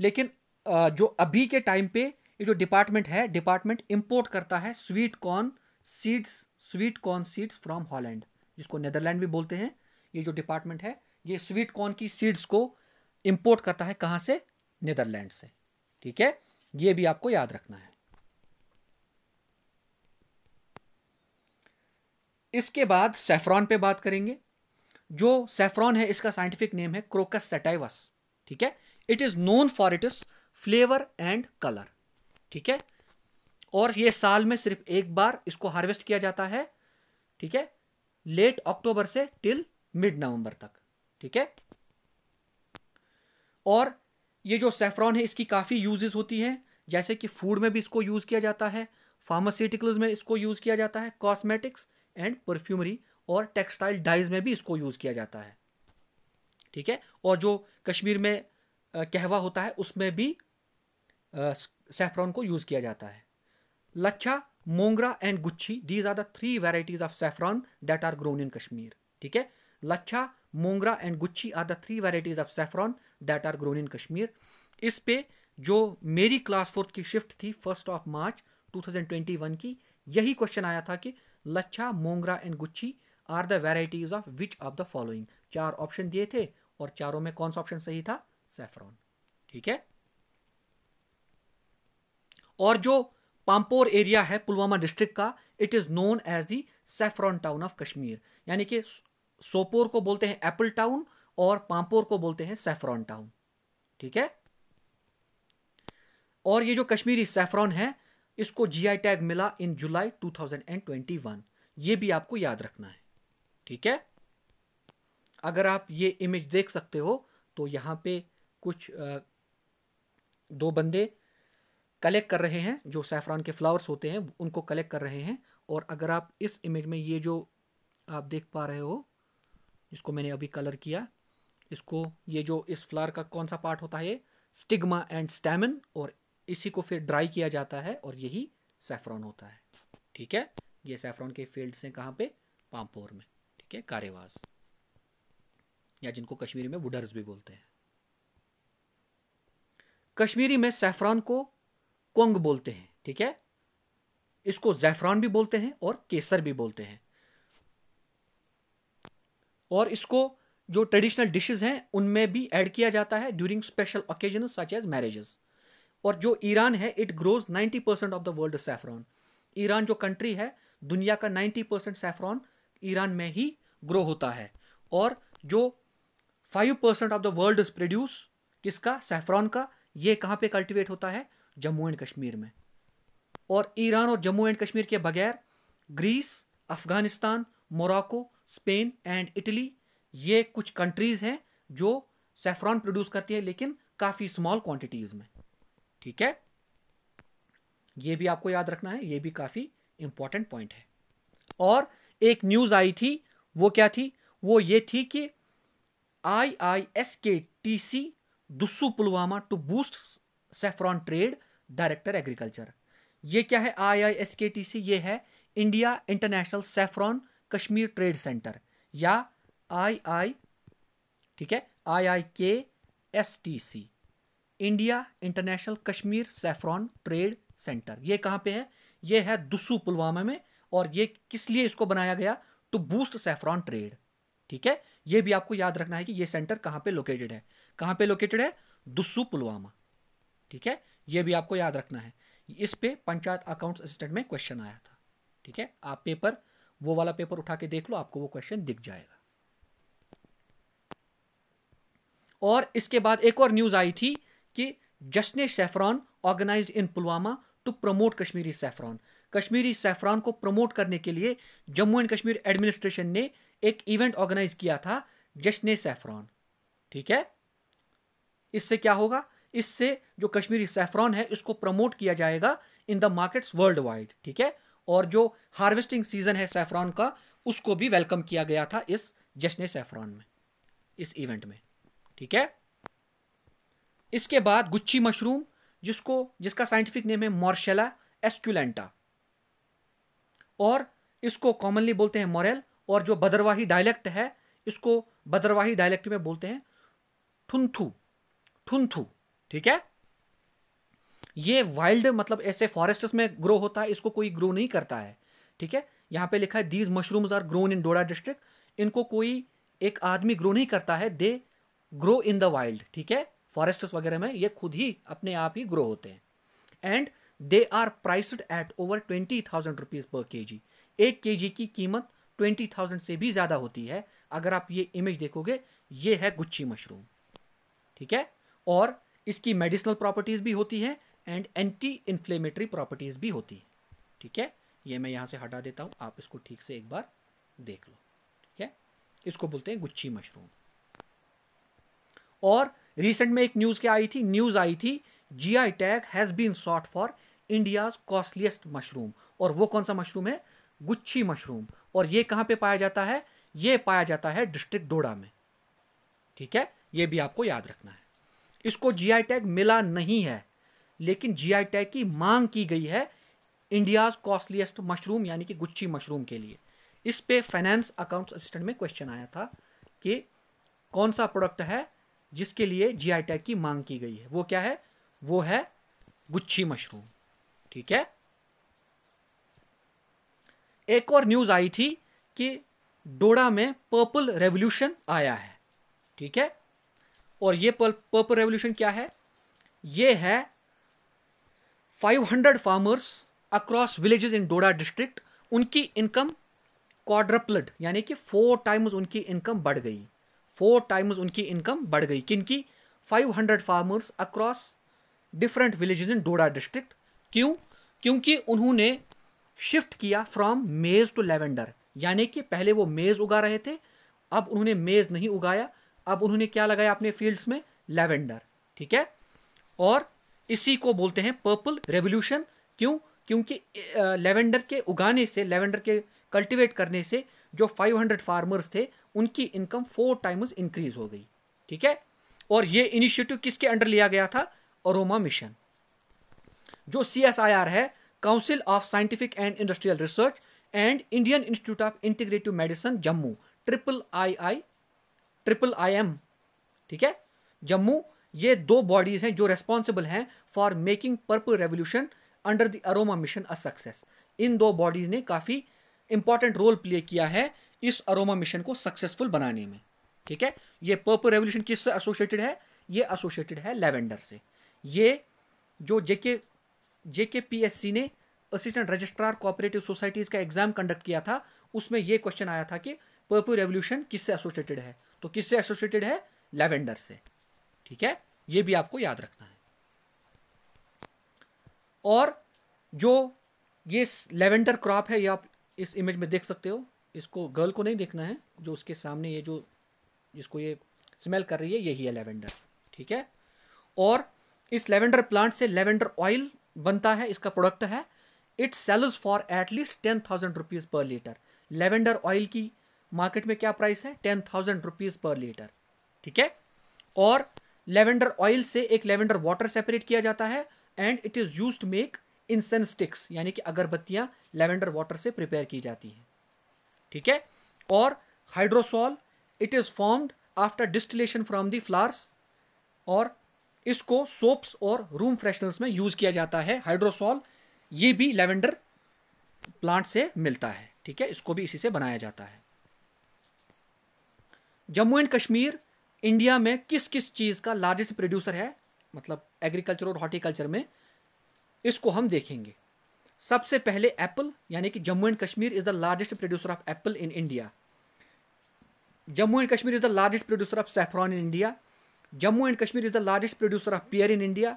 लेकिन जो अभी के टाइम पे ये जो डिपार्टमेंट है डिपार्टमेंट इंपोर्ट करता है sweet corn seeds sweet corn seeds from Holland जिसको नेदरलैंड भी बोलते हैं ये जो डिपार्टमेंट है ये स्वीट कॉर्न की सीड्स को इंपोर्ट करता है कहां से नीदरलैंड से ठीक है ये भी आपको याद रखना है इसके बाद सेफ्रॉन पे बात करेंगे जो सेफ्रॉन है इसका साइंटिफिक नेम है क्रोकस सेटाइवस ठीक है it is known for it is flavour and colour ठीक है और ये साल में सिर्फ एक बार इसको हार्वेस्ट किया जाता है ठीक है लेट अक्टूबर से टिल मिड नवंबर तक ठीक है और ये जो सेफ्रॉन है इसकी काफ़ी यूजेस होती है जैसे कि फूड में भी इसको यूज़ किया जाता है फार्मास्यूटिकल्स में इसको यूज़ किया जाता है कॉस्मेटिक्स एंड परफ्यूमरी और टेक्सटाइल डाइज में भी इसको यूज़ किया जाता है ठीक है और जो कश्मीर में कहवा होता है उसमें भी सेफ्रॉन को यूज़ किया जाता है Lachha Mongra and Guchhi these are the three varieties of saffron that are grown in Kashmir ठीक है Lachha Mongra and Guchhi are the three varieties of saffron that are grown in Kashmir इस पे जो मेरी क्लास फोर्थ की शिफ्ट थी फर्स्ट ऑफ मार्च 2021 की यही क्वेश्चन आया था कि Lachha Mongra and गुच्छी are the varieties of which of the following चार ऑप्शन दिए थे और चारों में कौन सा ऑप्शन सही था सेफ्रॉन ठीक है और जो पाम्पोर एरिया है पुलवामा डिस्ट्रिक्ट का it is known as the saffron town of Kashmir यानी कि सोपोर को बोलते हैं एप्पल टाउन और पांपोर को बोलते हैं सेफ्रॉन टाउन ठीक है और ये जो कश्मीरी सेफ्रॉन है इसको जीआई टैग मिला इन जुलाई 2021 ये भी आपको याद रखना है ठीक है अगर आप ये इमेज देख सकते हो तो यहां पे कुछ दो बंदे कलेक्ट कर रहे हैं जो सेफ्रॉन के फ्लावर्स होते हैं उनको कलेक्ट कर रहे हैं और अगर आप इस इमेज में ये जो आप देख पा रहे हो इसको मैंने अभी कलर किया इसको ये जो इस फ्लावर का कौन सा पार्ट होता है स्टिग्मा एंड स्टेमिन और इसी को फिर ड्राई किया जाता है और यही सेफ्रॉन होता है ठीक है ये सेफ्रॉन के फील्ड्स हैं कहाँ पे पांपोर में ठीक है कारेवास या जिनको कश्मीरी में वुडर्स भी बोलते हैं कश्मीरी में सेफ्रॉन को कोंग बोलते हैं ठीक है इसको जैफरान भी बोलते हैं और केसर भी बोलते हैं और इसको जो ट्रेडिशनल डिशेज हैं उनमें भी ऐड किया जाता है during special occasion such as marriages और जो ईरान है it grows 90 percent of the world saffron Iran जो कंट्री है दुनिया का 90 परसेंट सैफरॉन ईरान में ही ग्रो होता है और जो 5 percent of the world produce किसका सैफरॉन का ये कहाँ पे कल्टिवेट होता है जम्मू एंड कश्मीर में और ईरान और जम्मू एंड कश्मीर के बगैर Greece Afghanistan Morocco Spain and Italy ये कुछ कंट्रीज़ हैं जो सेफ्रॉन प्रोड्यूस करती है लेकिन काफ़ी स्मॉल क्वांटिटीज़ में ठीक है ये भी आपको याद रखना है ये भी काफ़ी इंपॉर्टेंट पॉइंट है और एक न्यूज़ आई थी वो क्या थी वो ये थी कि I I S K T C Dussu Pulwama to boost saffron trade director agriculture ये क्या है I I S K T C ये है India international saffron Kashmir trade centre या आई आई ठीक है I I K S T C India international Kashmir saffron trade centre ये कहाँ पे है ये है दुसू पुलवामा में और ये किस लिए इसको बनाया गया टू बूस्ट सेफ्रॉन ट्रेड ठीक है ये भी आपको याद रखना है कि ये सेंटर कहाँ पे लोकेटेड है कहाँ पे लोकेटेड है दुसू पुलवामा ठीक है ये भी आपको याद रखना है इस पे पंचायत अकाउंट्स असिस्टेंट में क्वेश्चन आया था ठीक है आप पेपर वो वाला पेपर उठा के देख लो आपको वो क्वेश्चन दिख जाएगा और इसके बाद एक और न्यूज़ आई थी कि Jashn saffron organise in Pulwama to promote Kashmiri saffron Kashmiri saffron को प्रमोट करने के लिए जम्मू एंड कश्मीर एडमिनिस्ट्रेशन ने एक इवेंट ऑर्गेनाइज किया था जश्न सेफरान ठीक है इससे क्या होगा इससे जो कश्मीरी सेफरॉन है इसको प्रमोट किया जाएगा in the markets worldwide ठीक है और जो हार्वेस्टिंग सीज़न है सैफरॉन का उसको भी वेलकम किया गया था इस जश्न सैफरॉन में इस इवेंट में ठीक है इसके बाद गुच्छी मशरूम जिसको जिसका साइंटिफिक नेम है मॉर्शेला एस्क्यूलेंटा और इसको कॉमनली बोलते हैं मॉरेल और जो भद्रवाही डायलेक्ट है इसको भद्रवाही डायलेक्ट में बोलते हैं ठुंथू ठुंथू ठीक है ये वाइल्ड मतलब ऐसे फॉरेस्ट में ग्रो होता है इसको कोई ग्रो नहीं करता है ठीक है यहाँ पे लिखा है these mushrooms are grown in Doda district इनको कोई एक आदमी ग्रो नहीं करता है they grow in the wild ठीक है फॉरेस्ट वगैरह में ये खुद ही अपने आप ही ग्रो होते हैं and they are priced at over twenty thousand rupees per K जी एक के जी की कीमत ट्वेंटी थाउजेंड से भी ज़्यादा होती है अगर आप ये इमेज देखोगे ये है गुच्छी मशरूम ठीक है और इसकी मेडिसिनल प्रॉपर्टीज़ भी होती है एंड एंटी इन्फ्लेमेटरी प्रॉपर्टीज़ भी होती है ठीक है ये मैं यहाँ से हटा देता हूँ आप इसको ठीक से एक बार देख लो ठीक है इसको बोलते हैं गुच्छी मशरूम और रिसेंट में एक न्यूज़ क्या आई थी न्यूज़ आई थी G I tag has been sought for India's costliest mushroom और वो कौन सा मशरूम है गुच्छी मशरूम और ये कहाँ पे पाया जाता है ये पाया जाता है डिस्ट्रिक्ट डोडा में ठीक है ये भी आपको याद रखना है इसको जी आई टैग मिला नहीं है लेकिन आई टैग की मांग की गई है इंडियाज कॉस्टलीस्ट मशरूम यानी कि गुच्ची मशरूम के लिए इस पे फाइनेंस अकाउंट्स असिस्टेंट में क्वेश्चन आया था कि कौन सा प्रोडक्ट है जिसके लिए आई टैग की मांग की गई है वो क्या है वो है गुच्छी मशरूम ठीक है एक और न्यूज़ आई थी कि डोडा में पर्पल रेवोल्यूशन आया है ठीक है और ये पर्पल रेवोल्यूशन क्या है ये है 500 farmers across villages in Doda district उनकी इनकम क्वाड्रप्लड यानी कि फोर टाइम्स उनकी इनकम बढ़ गई फोर टाइम्स उनकी इनकम बढ़ गई किनकी 500 farmers across different villages in Doda district क्यों क्योंकि उन्होंने शिफ्ट किया फ्रॉम मेज़ टू लेवेंडर यानी कि पहले वो मेज़ उगा रहे थे अब उन्होंने मेज़ नहीं उगाया अब उन्होंने क्या लगाया अपने फील्ड्स में लेवेंडर ठीक है और इसी को बोलते हैं पर्पल रेवोल्यूशन क्यों क्योंकि लेवेंडर के उगाने से लेवेंडर के कल्टीवेट करने से जो 500 फार्मर्स थे उनकी इनकम फोर टाइम्स इंक्रीज हो गई ठीक है और ये इनिशिएटिव किसके अंडर लिया गया था अरोमा मिशन जो सी है council of scientific and industrial research and Indian institute of integrative medicine Jammu triple I I triple I M ठीक है जम्मू ये दो बॉडीज़ हैं जो रेस्पॉन्सिबल हैं for making purple revolution under the aroma mission a success in दो बॉडीज़ ने काफ़ी इंपॉर्टेंट रोल प्ले किया है इस अरोमा मिशन को सक्सेसफुल बनाने में ठीक है ये पर्पल रेवोल्यूशन किससे एसोसिएटेड है ये एसोसिएटेड है लेवेंडर से ये जो जेके जेके पीएससी ने असिस्टेंट रजिस्ट्रार कोऑपरेटिव सोसाइटीज़ का एग्ज़ाम कंडक्ट किया था उसमें यह क्वेश्चन आया था कि पर्पल रेवोल्यूशन किससे एसोसिएटेड है तो किससे एसोसिएटेड है लेवेंडर से ठीक है ये भी आपको याद रखना है और जो ये लेवेंडर क्रॉप है ये आप इस इमेज में देख सकते हो इसको गर्ल को नहीं देखना है जो उसके सामने ये जो जिसको ये स्मेल कर रही है यही है लेवेंडर ठीक है और इस लेवेंडर प्लांट से लेवेंडर ऑयल बनता है इसका प्रोडक्ट है it sells for at least ten thousand rupees per litre lavender oil की मार्केट में क्या प्राइस है ten thousand rupees per litre ठीक है और लेवेंडर ऑयल से एक लेवेंडर वाटर सेपरेट किया जाता है and it is used to make incense sticks यानी कि अगरबत्तियाँ लेवेंडर वाटर से प्रिपेयर की जाती हैं ठीक है और hydrosol it is formed after distillation from the flowers और इसको सोप्स और रूम फ्रेशनर्स में यूज़ किया जाता है हाइड्रोसॉल ये भी लेवेंडर प्लांट से मिलता है ठीक है इसको भी इसी से बनाया जाता है जम्मू एंड कश्मीर इंडिया में किस किस चीज़ का लार्जेस्ट प्रोड्यूसर है मतलब एग्रीकल्चर और हॉर्टिकल्चर में इसको हम देखेंगे सबसे पहले एप्पल यानी कि Jammu and Kashmir is the largest producer of apple in India Jammu and Kashmir is the largest producer of saffron in India Jammu and Kashmir is the largest producer of pear in India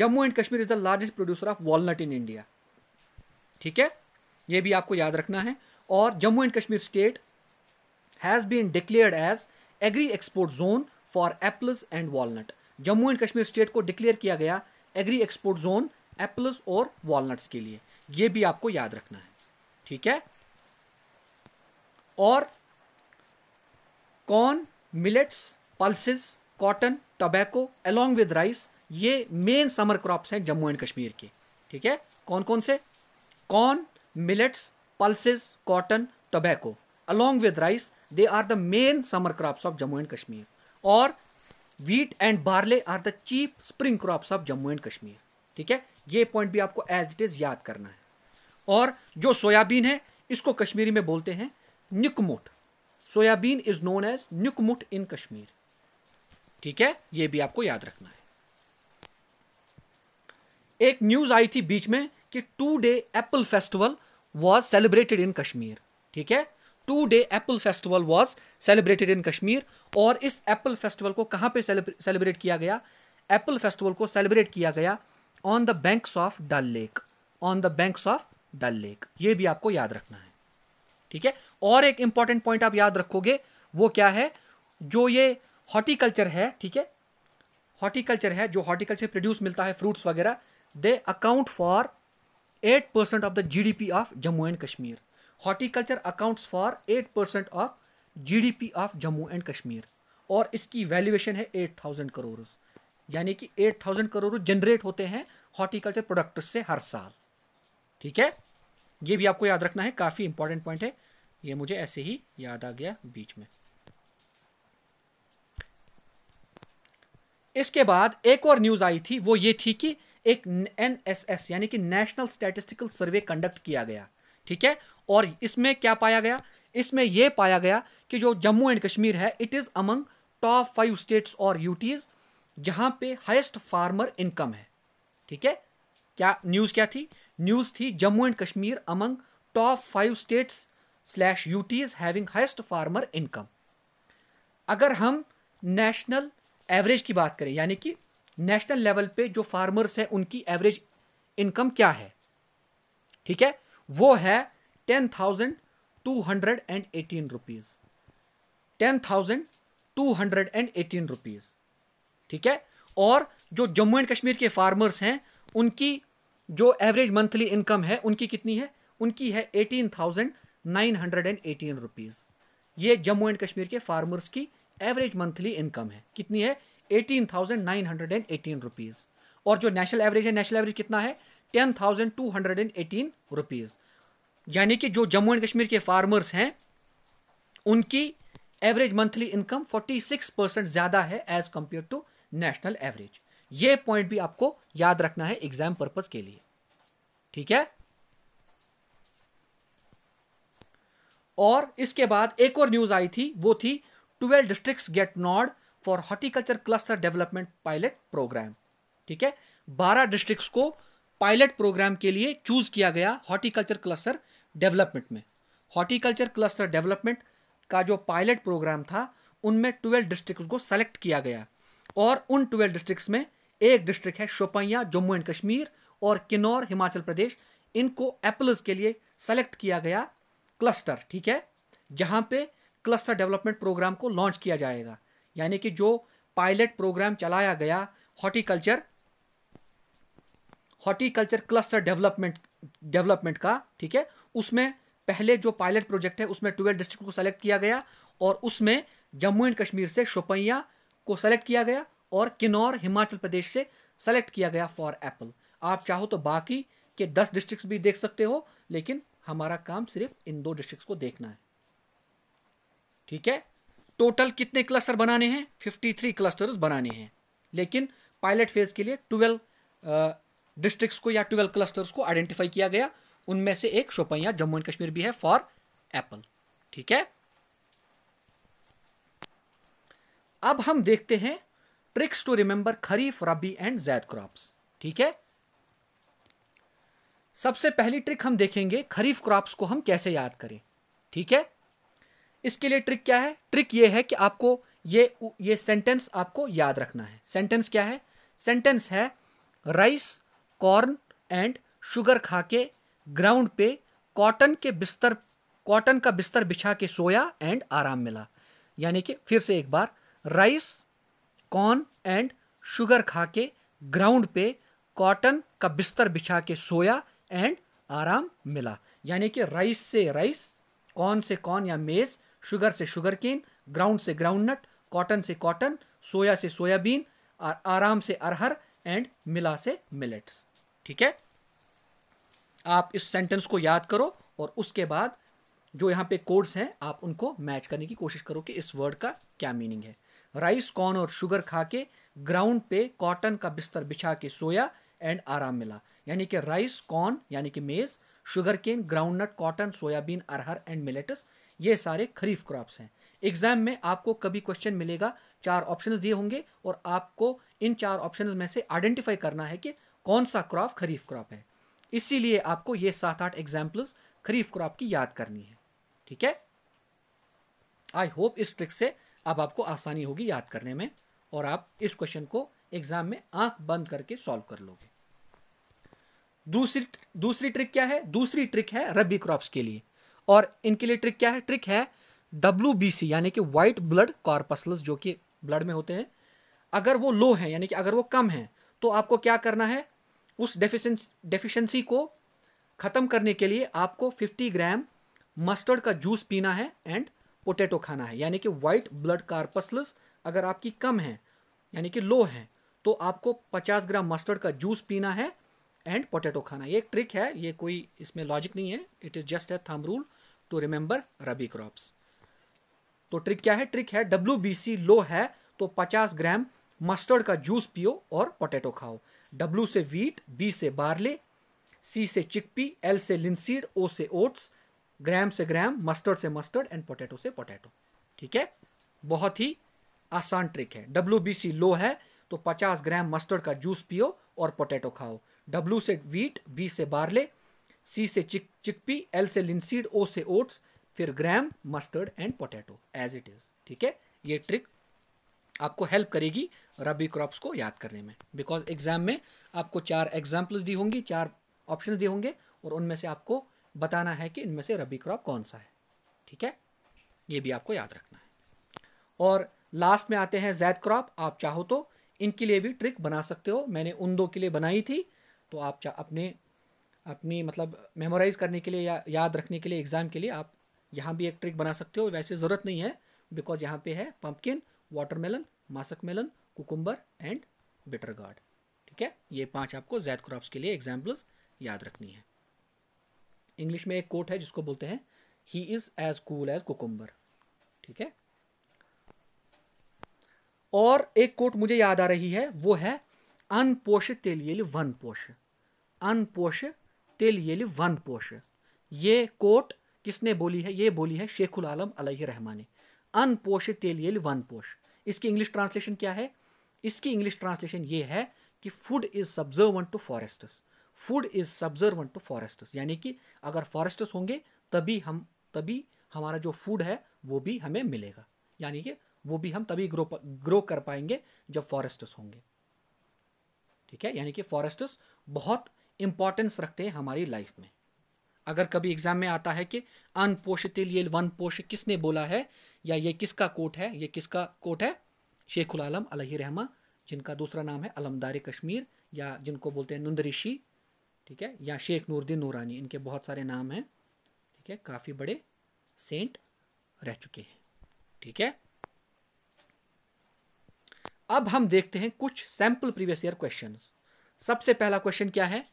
Jammu and Kashmir is the largest producer of walnut in India ठीक है ये भी आपको याद रखना है और Jammu and Kashmir state has been declared as agri export zone for apples and walnut Jammu and Kashmir state को डिक्लेयर किया गया एग्री एक्सपोर्ट जोन एप्पल्स और वॉलनट्स के लिए यह भी आपको याद रखना है ठीक है और corn millets pulses cotton tobacco along with rice ये मेन समर क्रॉप्स हैं जम्मू एंड कश्मीर के ठीक है कौन कौन से corn millets pulses cotton tobacco along with rice they are the main summer crops of Jammu and Kashmir और wheat and barley are the chief spring crops of Jammu and Kashmir ठीक है ये पॉइंट भी आपको एज इट इज़ याद करना है और जो सोयाबीन है इसको कश्मीरी में बोलते हैं nyukmut soybean is known as nyukmut in Kashmir ठीक है ये भी आपको याद रखना है एक न्यूज आई थी बीच में कि today apple festival was celebrated in Kashmir ठीक है today apple festival was celebrated in Kashmir और इस एप्पल फेस्टिवल को कहाँ पे सेलिब्रेट किया गया एप्पल फेस्टिवल को सेलिब्रेट किया गया on the banks of Dal lake on the banks of Dal lake ये भी आपको याद रखना है ठीक है और एक इंपॉर्टेंट पॉइंट आप याद रखोगे वो क्या है जो ये हॉर्टिकल्चर है ठीक है हॉर्टिकल्चर है जो हॉर्टिकल्चर प्रोड्यूस मिलता है फ्रूट्स वगैरह they account for eight percent of the GDP of Jammu and Kashmir horticulture accounts for eight percent of GDP of Jammu and Kashmir और इसकी वैल्यूएशन है एट थाउजेंड करोड़ यानी कि एट थाउजेंड करोड़ जनरेट होते हैं हॉर्टिकल्चर प्रोडक्ट से हर साल ठीक है ये भी आपको याद रखना है काफ़ी इंपॉर्टेंट पॉइंट है ये मुझे ऐसे ही याद आ गया बीच में इसके बाद एक और न्यूज़ आई थी वो ये थी कि एक एन यानी कि नेशनल स्टैटिस्टिकल सर्वे कंडक्ट किया गया ठीक है और इसमें क्या पाया गया इसमें यह पाया गया कि जो जम्मू एंड कश्मीर है it is among top five states और यूटीज जहां पे हाईएस्ट फार्मर इनकम है ठीक है क्या न्यूज़ क्या थी न्यूज़ थी Jammu and Kashmir among top five states slash UTs having highest farmer income अगर हम नेशनल एवरेज की बात करें यानी कि नेशनल लेवल पे जो फार्मर्स हैं उनकी एवरेज इनकम क्या है ठीक है वो है ten thousand two hundred and eighteen rupees ten thousand two hundred and eighteen rupees ठीक है और जो जम्मू एंड कश्मीर के फार्मर्स हैं उनकी जो एवरेज मंथली इनकम है उनकी कितनी है उनकी है eighteen thousand nine hundred and eighteen rupees ये जम्मू एंड कश्मीर के फार्मर्स की एवरेज मंथली इनकम है कितनी है eighteen thousand nine hundred and eighteen rupees और जो नेशनल एवरेज है नेशनल एवरेज कितना है ten thousand two hundred and eighteen rupees यानी कि जो जम्मू एंड कश्मीर के फार्मर्स हैं उनकी average monthly income forty six percent ज़्यादा है as compare to national average ये पॉइंट भी आपको याद रखना है एग्जाम पर्पज़ के लिए ठीक है और इसके बाद एक और न्यूज़ आई थी वो थी twelve district get nod for horticulture cluster development pilot programme ठीक है बारह डिस्ट्रिक्ट को पायलट प्रोग्राम के लिए चूज़ किया गया हॉर्टिकल्चर क्लस्टर डेवलपमेंट में हॉर्टिकल्चर क्लस्टर डेवलपमेंट का जो पायलट प्रोग्राम था उनमें ट्वेल्व डिस्ट्रिक्ट को सेलेक्ट किया गया और उन ट्वेल्व डिस्ट्रिक्ट में एक डिस्ट्रिक्ट है शोपिया जम्मू एंड कश्मीर और किन्नौर हिमाचल प्रदेश इनको एप्पल्स के लिए सेलेक्ट किया गया क्लस्टर ठीक है जहाँ पे क्लस्टर डेवलपमेंट प्रोग्राम को लॉन्च किया जाएगा यानी कि जो पायलट प्रोग्राम चलाया गया horticulture horticulture cluster development development का ठीक है उसमें पहले जो पायलट प्रोजेक्ट है उसमें ट्वेल्व डिस्ट्रिक्ट को सेलेक्ट किया गया और उसमें जम्मू एंड कश्मीर से शोपैया को सेलेक्ट किया गया और किन्नौर हिमाचल प्रदेश से सेलेक्ट किया गया फॉर एप्पल आप चाहो तो बाकी के दस डिस्ट्रिक्ट भी देख सकते हो लेकिन हमारा काम सिर्फ इन दो डिस्ट्रिक्ट को देखना है ठीक है टोटल कितने क्लस्टर बनाने हैं 53 क्लस्टर्स बनाने हैं लेकिन पायलट फेज के लिए 12 डिस्ट्रिक्ट को या ट्वेल्व क्लस्टर्स को आइडेंटिफाई किया गया उनमें से एक शोपिया जम्मू एंड कश्मीर भी है फॉर एप्पल ठीक है अब हम देखते हैं tricks to remember kharif rabi and zaid crops ठीक है सबसे पहली ट्रिक हम देखेंगे खरीफ क्रॉप्स को हम कैसे याद करें ठीक है इसके लिए ट्रिक क्या है ट्रिक ये है कि आपको ये ये सेंटेंस आपको याद रखना है सेंटेंस क्या है सेंटेंस है राइस कॉर्न एंड शुगर खा के ग्राउंड पे कॉटन के बिस्तर कॉटन का बिस्तर बिछा के सोया एंड आराम मिला यानी कि फिर से एक बार राइस कॉर्न एंड शुगर खा के ग्राउंड पे कॉटन का बिस्तर बिछा के सोया एंड आराम मिला यानी कि राइस से राइस कॉर्न से कॉर्न या मेज शुगर से शुगर केन ग्राउंड से ग्राउंड नट कॉटन से कॉटन सोया से सोयाबीन आराम से अरहर एंड मिला से मिलेट्स ठीक है आप इस सेंटेंस को याद करो और उसके बाद जो यहाँ पे कोड्स हैं आप उनको मैच करने की कोशिश करो कि इस वर्ड का क्या मीनिंग है राइस कॉर्न और शुगर खा के ग्राउंड पे कॉटन का बिस्तर बिछा के सोया एंड आराम मिला यानी कि राइस कॉर्न यानी कि maize sugarcane groundnut cotton soybean arhar and millets ये सारे खरीफ क्रॉप्स हैं एग्जाम में आपको कभी क्वेश्चन मिलेगा चार ऑप्शंस दिए होंगे और आपको इन चार ऑप्शंस में से आइडेंटिफाई करना है कि कौन सा क्रॉप खरीफ क्रॉप है इसीलिए आपको ये सात आठ एग्जाम्पल्स खरीफ क्रॉप की याद करनी है ठीक है आई होप इस ट्रिक से अब आपको आसानी होगी याद करने में और आप इस क्वेश्चन को एग्जाम में आंख बंद करके सॉल्व कर लोगे दूसरी दूसरी ट्रिक क्या है दूसरी ट्रिक है रबी क्रॉप्स के लिए और इनके लिए ट्रिक क्या है ट्रिक है डब्ल्यू यानी कि व्हाइट ब्लड कॉर्पसल्स जो कि ब्लड में होते हैं अगर वो लो है यानी कि अगर वो कम है तो आपको क्या करना है उस डेफिशेंसी को ख़त्म करने के लिए आपको 50 ग्राम मस्टर्ड का जूस पीना है एंड पोटैटो खाना है यानी कि वाइट ब्लड कार्पसलस अगर आपकी कम है यानी कि लो है तो आपको 50 ग्राम मस्टर्ड का जूस पीना है एंड पोटैटो खाना ये एक ट्रिक है ये कोई इसमें लॉजिक नहीं है it is just a thumb rule to remember rabi crops तो ट्रिक क्या है ट्रिक है डब्ल्यू लो है तो 50 ग्राम मस्टर्ड का जूस पियो और पोटैटो खाओ W से वीट बी से बार्ले सी से चिकपी एल से लिनसीड ओ से ओट्स ग्राम से ग्राम मस्टर्ड से मस्टर्ड एंड पोटैटो से पोटैटो ठीक है बहुत ही आसान ट्रिक है डब्ल्यू बी सी लो है तो 50 ग्राम मस्टर्ड का जूस पियो और पोटैटो खाओ डब्ल्यू से वीट बी से बार्ले सी से चिक चिकपी एल से लिनसीड ओ से ओट्स फिर gram mustard and potato as it is ठीक है ये ट्रिक आपको हेल्प करेगी रबी क्रॉप्स को याद करने में बिकॉज एग्ज़ाम में आपको चार एग्जाम्पल्स दी होंगी चार ऑप्शन दिए होंगे और उनमें से आपको बताना है कि इनमें से रबी क्रॉप कौन सा है ठीक है ये भी आपको याद रखना है और लास्ट में आते हैं जैद क्रॉप आप चाहो तो इनके लिए भी ट्रिक बना सकते हो मैंने उन दो के लिए बनाई थी तो आप अपने अपनी मतलब मेमोराइज़ करने के लिए या याद रखने के लिए एग्ज़ाम के लिए आप यहाँ भी एक ट्रिक बना सकते हो वैसे ज़रूरत नहीं है बिकॉज यहाँ पे है pumpkin watermelon muskmelon cucumber and bitter gourd ठीक है ये पांच आपको जैद क्रॉप्स के लिए एग्जाम्पल्स याद रखनी है इंग्लिश में एक कोट है जिसको बोलते हैं he is as cool as cucumber ठीक है और एक कोट मुझे याद आ रही है वो है अनपोष तेलियल वन पोष अनपोष तेलियल वन पोष ये कोट किसने बोली है ये बोली है शेखुल आलम अलह रहमा ने अनपोष तेलियल वन पोष इसकी इंग्लिश ट्रांसलेशन क्या है इसकी इंग्लिश ट्रांसलेशन ये है कि food is subservient to foresters food is subservient to foresters यानी कि अगर फॉरेस्टर्स होंगे तभी हम तभी हमारा जो फूड है वो भी हमें मिलेगा यानी कि वो भी हम तभी ग्रो ग्रो कर पाएंगे जब फॉरेस्टर्स होंगे ठीक है यानी कि फॉरेस्टर्स बहुत इंपॉर्टेंस रखते हैं हमारी लाइफ में अगर कभी एग्जाम में आता है कि अनपोषित तिल वन पोष किसने बोला है या ये किसका कोट है ये किसका कोट है शेखुल आलम रहमा जिनका दूसरा नाम है अलमदार कश्मीर या जिनको बोलते हैं नंद ऋषि ठीक है या शेख नूरदीन नूरानी इनके बहुत सारे नाम हैं ठीक है काफ़ी बड़े सेंट रह चुके हैं ठीक है अब हम देखते हैं कुछ सैंपल प्रीवियस ईयर क्वेश्चन सबसे पहला क्वेश्चन क्या है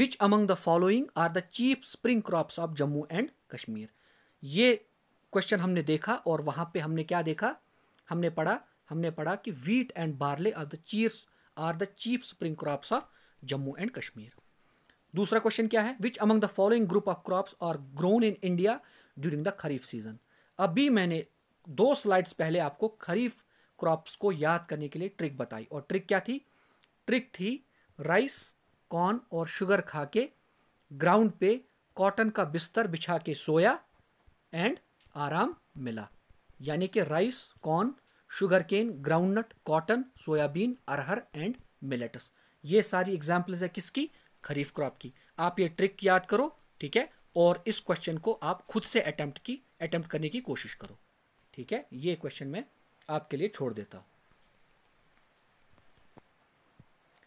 which among the following are the chief spring crops of Jammu and Kashmir ये क्वेश्चन हमने देखा और वहाँ पे हमने क्या देखा हमने पढ़ा हमने पढ़ा कि wheat and barley are the cheers are the chief spring crops of Jammu and Kashmir दूसरा क्वेश्चन क्या है which among the following group of crops are grown in India during the kharif season अभी मैंने दो स्लाइड्स पहले आपको खरीफ क्रॉप्स को याद करने के लिए ट्रिक बताई और ट्रिक क्या थी ट्रिक थी राइस कॉर्न और शुगर खा के ग्राउंड पे कॉटन का बिस्तर बिछा के सोया एंड आराम मिला यानी कि rice corn sugarcane groundnut cotton soybean arhar and millets ये सारी एग्जाम्पल्स है किसकी खरीफ क्रॉप की आप ये ट्रिक याद करो ठीक है और इस क्वेश्चन को आप खुद से अटैम्प्ट की अटैम्प्ट करने की कोशिश करो ठीक है ये क्वेश्चन मैं आपके लिए छोड़ देता हूँ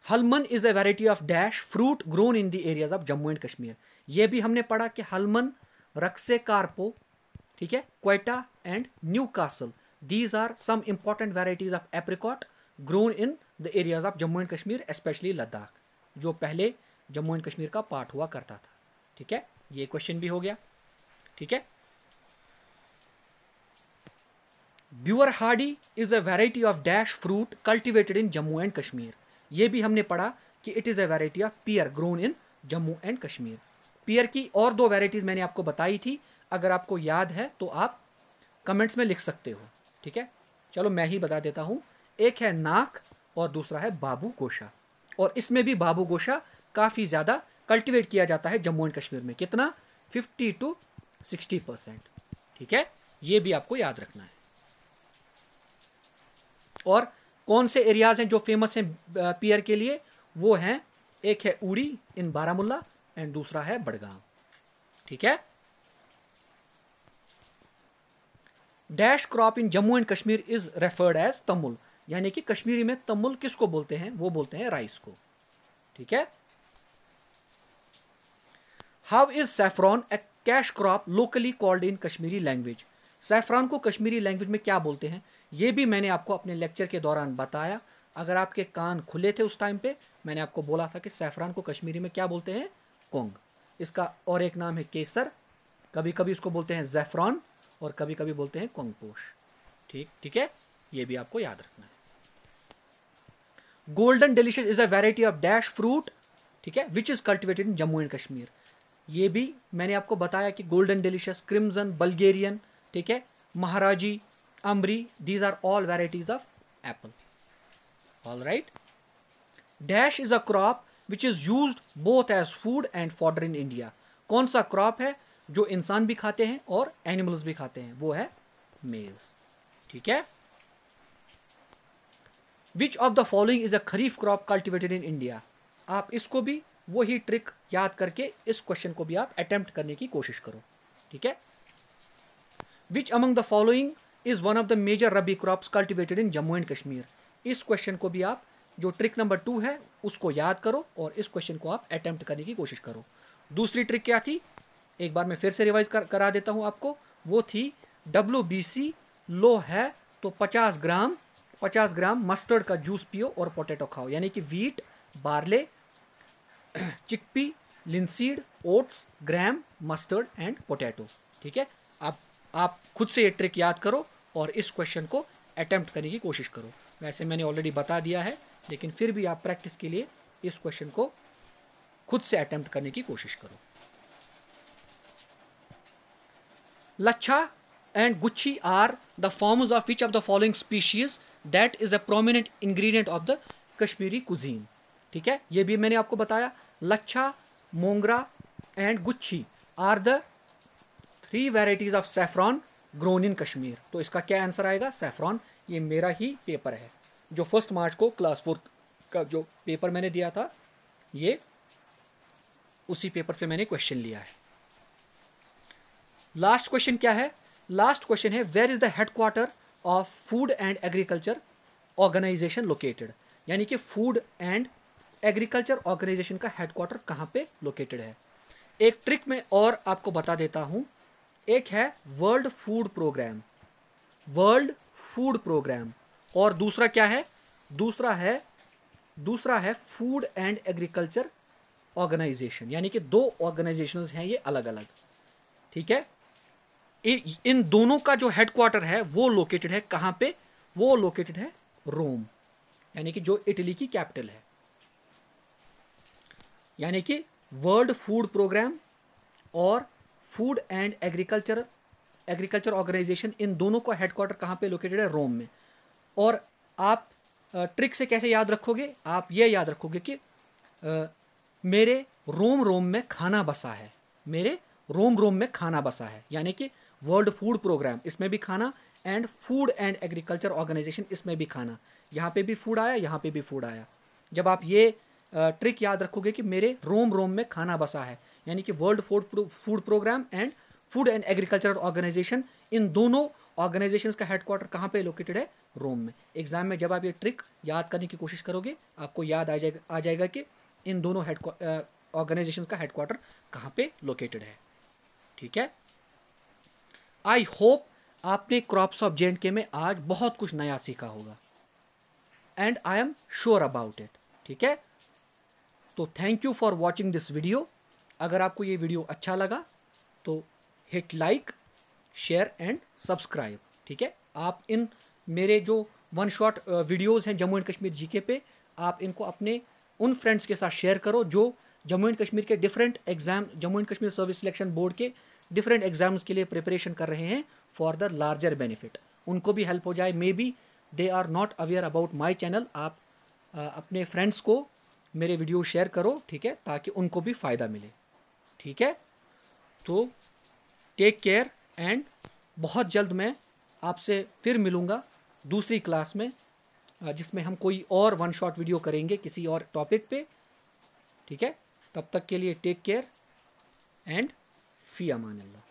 Halman is a variety of dash fruit grown in the areas of Jammu and Kashmir ये भी हमने पढ़ा कि हलमन रक्से कारपो ठीक है Quetta and Newcastle these are some important varieties of apricot grown in the areas of Jammu and Kashmir specially Ladakh जो पहले जम्मू एंड कश्मीर का पार्ट हुआ करता था ठीक है ये क्वेश्चन भी हो गया ठीक है Beurre Hardy is a variety of dash fruit cultivated in Jammu and Kashmir ये भी हमने पढ़ा कि it is a variety of pear grown in Jammu and Kashmir pear की और दो वेराइटीज़ मैंने आपको बताई थी अगर आपको याद है तो आप कमेंट्स में लिख सकते हो ठीक है चलो मैं ही बता देता हूँ एक है नाक और दूसरा है बाबू गोशा और इसमें भी बाबू गोशा काफ़ी ज़्यादा कल्टिवेट किया जाता है जम्मू एंड कश्मीर में कितना फिफ्टी टू सिक्सटी परसेंट ठीक है ये भी आपको याद रखना है और कौन से एरियाज़ हैं जो फेमस हैं पियर के लिए वो हैं एक है उड़ी इन बारामुल्ला एंड दूसरा है बड़गाम ठीक है dash crop in Jammu and Kashmir is referred as tamul यानी कि कश्मीरी में तमुल किसको बोलते हैं वो बोलते हैं राइस को ठीक है how is saffron a cash crop locally called in Kashmiri language saffron को कश्मीरी लैंग्वेज में क्या बोलते हैं ये भी मैंने आपको अपने लेक्चर के दौरान बताया अगर आपके कान खुले थे उस टाइम पे मैंने आपको बोला था कि सेफ्रॉन को कश्मीरी में क्या बोलते हैं कोंग इसका और एक नाम है केसर कभी कभी इसको बोलते हैं जैफरान और कभी कभी बोलते हैं कंकोश ठीक ठीक है ये भी आपको याद रखना है golden delicious is a variety of dash fruit ठीक है which is cultivated in Jammu and Kashmir ये भी मैंने आपको बताया कि गोल्डन डिलीशियस क्रिम्जन बल्गेरियन ठीक है Maharaji Ambri these are all varieties of apple all right dash is a crop which is use both as food and fodder in India कौन सा क्रॉप है जो इंसान भी खाते हैं और एनिमल्स भी खाते हैं वो है मेज़ ठीक है which of the following is a kharif crop cultivated in India आप इसको भी वही ट्रिक याद करके इस क्वेश्चन को भी आप अटैम्प्ट करने की कोशिश करो ठीक है which among the following is one of the major rabi crop cultivated in Jammu and Kashmir इस क्वेश्चन को भी आप जो ट्रिक नंबर टू है उसको याद करो और इस क्वेश्चन को आप अटेम्प्ट करने की कोशिश करो दूसरी ट्रिक क्या थी एक बार मैं फिर से रिवाइज कर, करा देता हूँ आपको वो थी डब्ल्यू लो है तो 50 ग्राम 50 ग्राम मस्टर्ड का जूस पियो और पोटैटो खाओ यानी कि wheat barley chickpea linseed oats gram mustard and potato ठीक है आप आप खुद से ये ट्रिक याद करो और इस क्वेश्चन को अटैम्प्ट करने की कोशिश करो वैसे मैंने ऑलरेडी बता दिया है लेकिन फिर भी आप प्रैक्टिस के लिए इस क्वेश्चन को खुद से अटैम्प्ट करने की कोशिश करो Lacha and guchi are the forms of which of the following species that is a prominent ingredient of the Kashmiri cuisine ठीक है ये भी मैंने आपको बताया Lachha Mongra and गुच्छी are the three varieties of saffron grown in Kashmir तो इसका क्या आंसर आएगा सेफ्रॉन ये मेरा ही पेपर है जो फर्स्ट मार्च को क्लास फोर्थ का जो पेपर मैंने दिया था ये उसी पेपर से मैंने क्वेश्चन लिया है लास्ट क्वेश्चन क्या है लास्ट क्वेश्चन है where is the headquarter of food and agriculture organisation located यानी कि फूड एंड एग्रीकल्चर ऑर्गेनाइजेशन का हेडक्वार्टर कहाँ पे लोकेटेड है एक ट्रिक में और आपको बता देता हूँ एक है world food programme world food programme और दूसरा क्या है दूसरा है दूसरा है फूड एंड एग्रीकल्चर ऑर्गेनाइजेशन यानी कि दो ऑर्गेनाइजेशन हैं ये अलग अलग ठीक है इन दोनों का जो हेडक्वार्टर है वो लोकेटेड है कहाँ पे वो लोकेटेड है रोम यानी कि जो इटली की कैपिटल है यानी कि वर्ल्ड फूड प्रोग्राम और food and agriculture agriculture organisation इन दोनों का हेडक्वार्टर कहाँ पे लोकेटेड है रोम में और आप ट्रिक से कैसे याद रखोगे आप ये याद रखोगे कि आ, मेरे रोम रोम में खाना बसा है मेरे रोम रोम में खाना बसा है यानी कि वर्ल्ड फूड प्रोग्राम इसमें भी खाना and food and agriculture organisation इसमें भी खाना यहाँ पे भी फूड आया यहाँ पे भी फूड आया जब आप ये ट्रिक याद रखोगे कि मेरे रोम रोम में खाना बसा है यानी कि world food food programme and food and agriculture organisation इन दोनों ऑर्गेनाइजेशन का हेडक्वार्टर कहाँ पे लोकेटेड है रोम में एग्जाम में जब आप ये ट्रिक याद करने की कोशिश करोगे आपको याद आ जाएगा आ जाएगा कि इन दोनों हेड ऑर्गेनाइजेशन का हेडक्वार्टर कहाँ पे लोकेटेड है ठीक है आई होप आपने क्रॉप्स ऑफ जे के में आज बहुत कुछ नया सीखा होगा and I am sure about it ठीक है तो thank you for watching this video अगर आपको ये वीडियो अच्छा लगा तो hit like share and subscribe ठीक है आप इन मेरे जो वन शॉट वीडियोज़ हैं जम्मू एंड कश्मीर जीके पे आप इनको अपने उन फ्रेंड्स के साथ शेयर करो जो जम्मू एंड कश्मीर के different exam Jammu and Kashmir service selection board के डिफरेंट एग्जाम्स के लिए प्रिपरेशन कर रहे हैं फॉर द लार्जर बेनिफिट उनको भी हेल्प हो जाए maybe they are not aware about my channel आप आ, अपने फ्रेंड्स को मेरे वीडियो शेयर करो ठीक है ताकि उनको भी फ़ायदा मिले ठीक है तो टेक केयर एंड बहुत जल्द मैं आपसे फिर मिलूँगा दूसरी क्लास में जिसमें हम कोई और वन शॉट वीडियो करेंगे किसी और टॉपिक पे ठीक है तब तक के लिए टेक केयर एंड في امان الله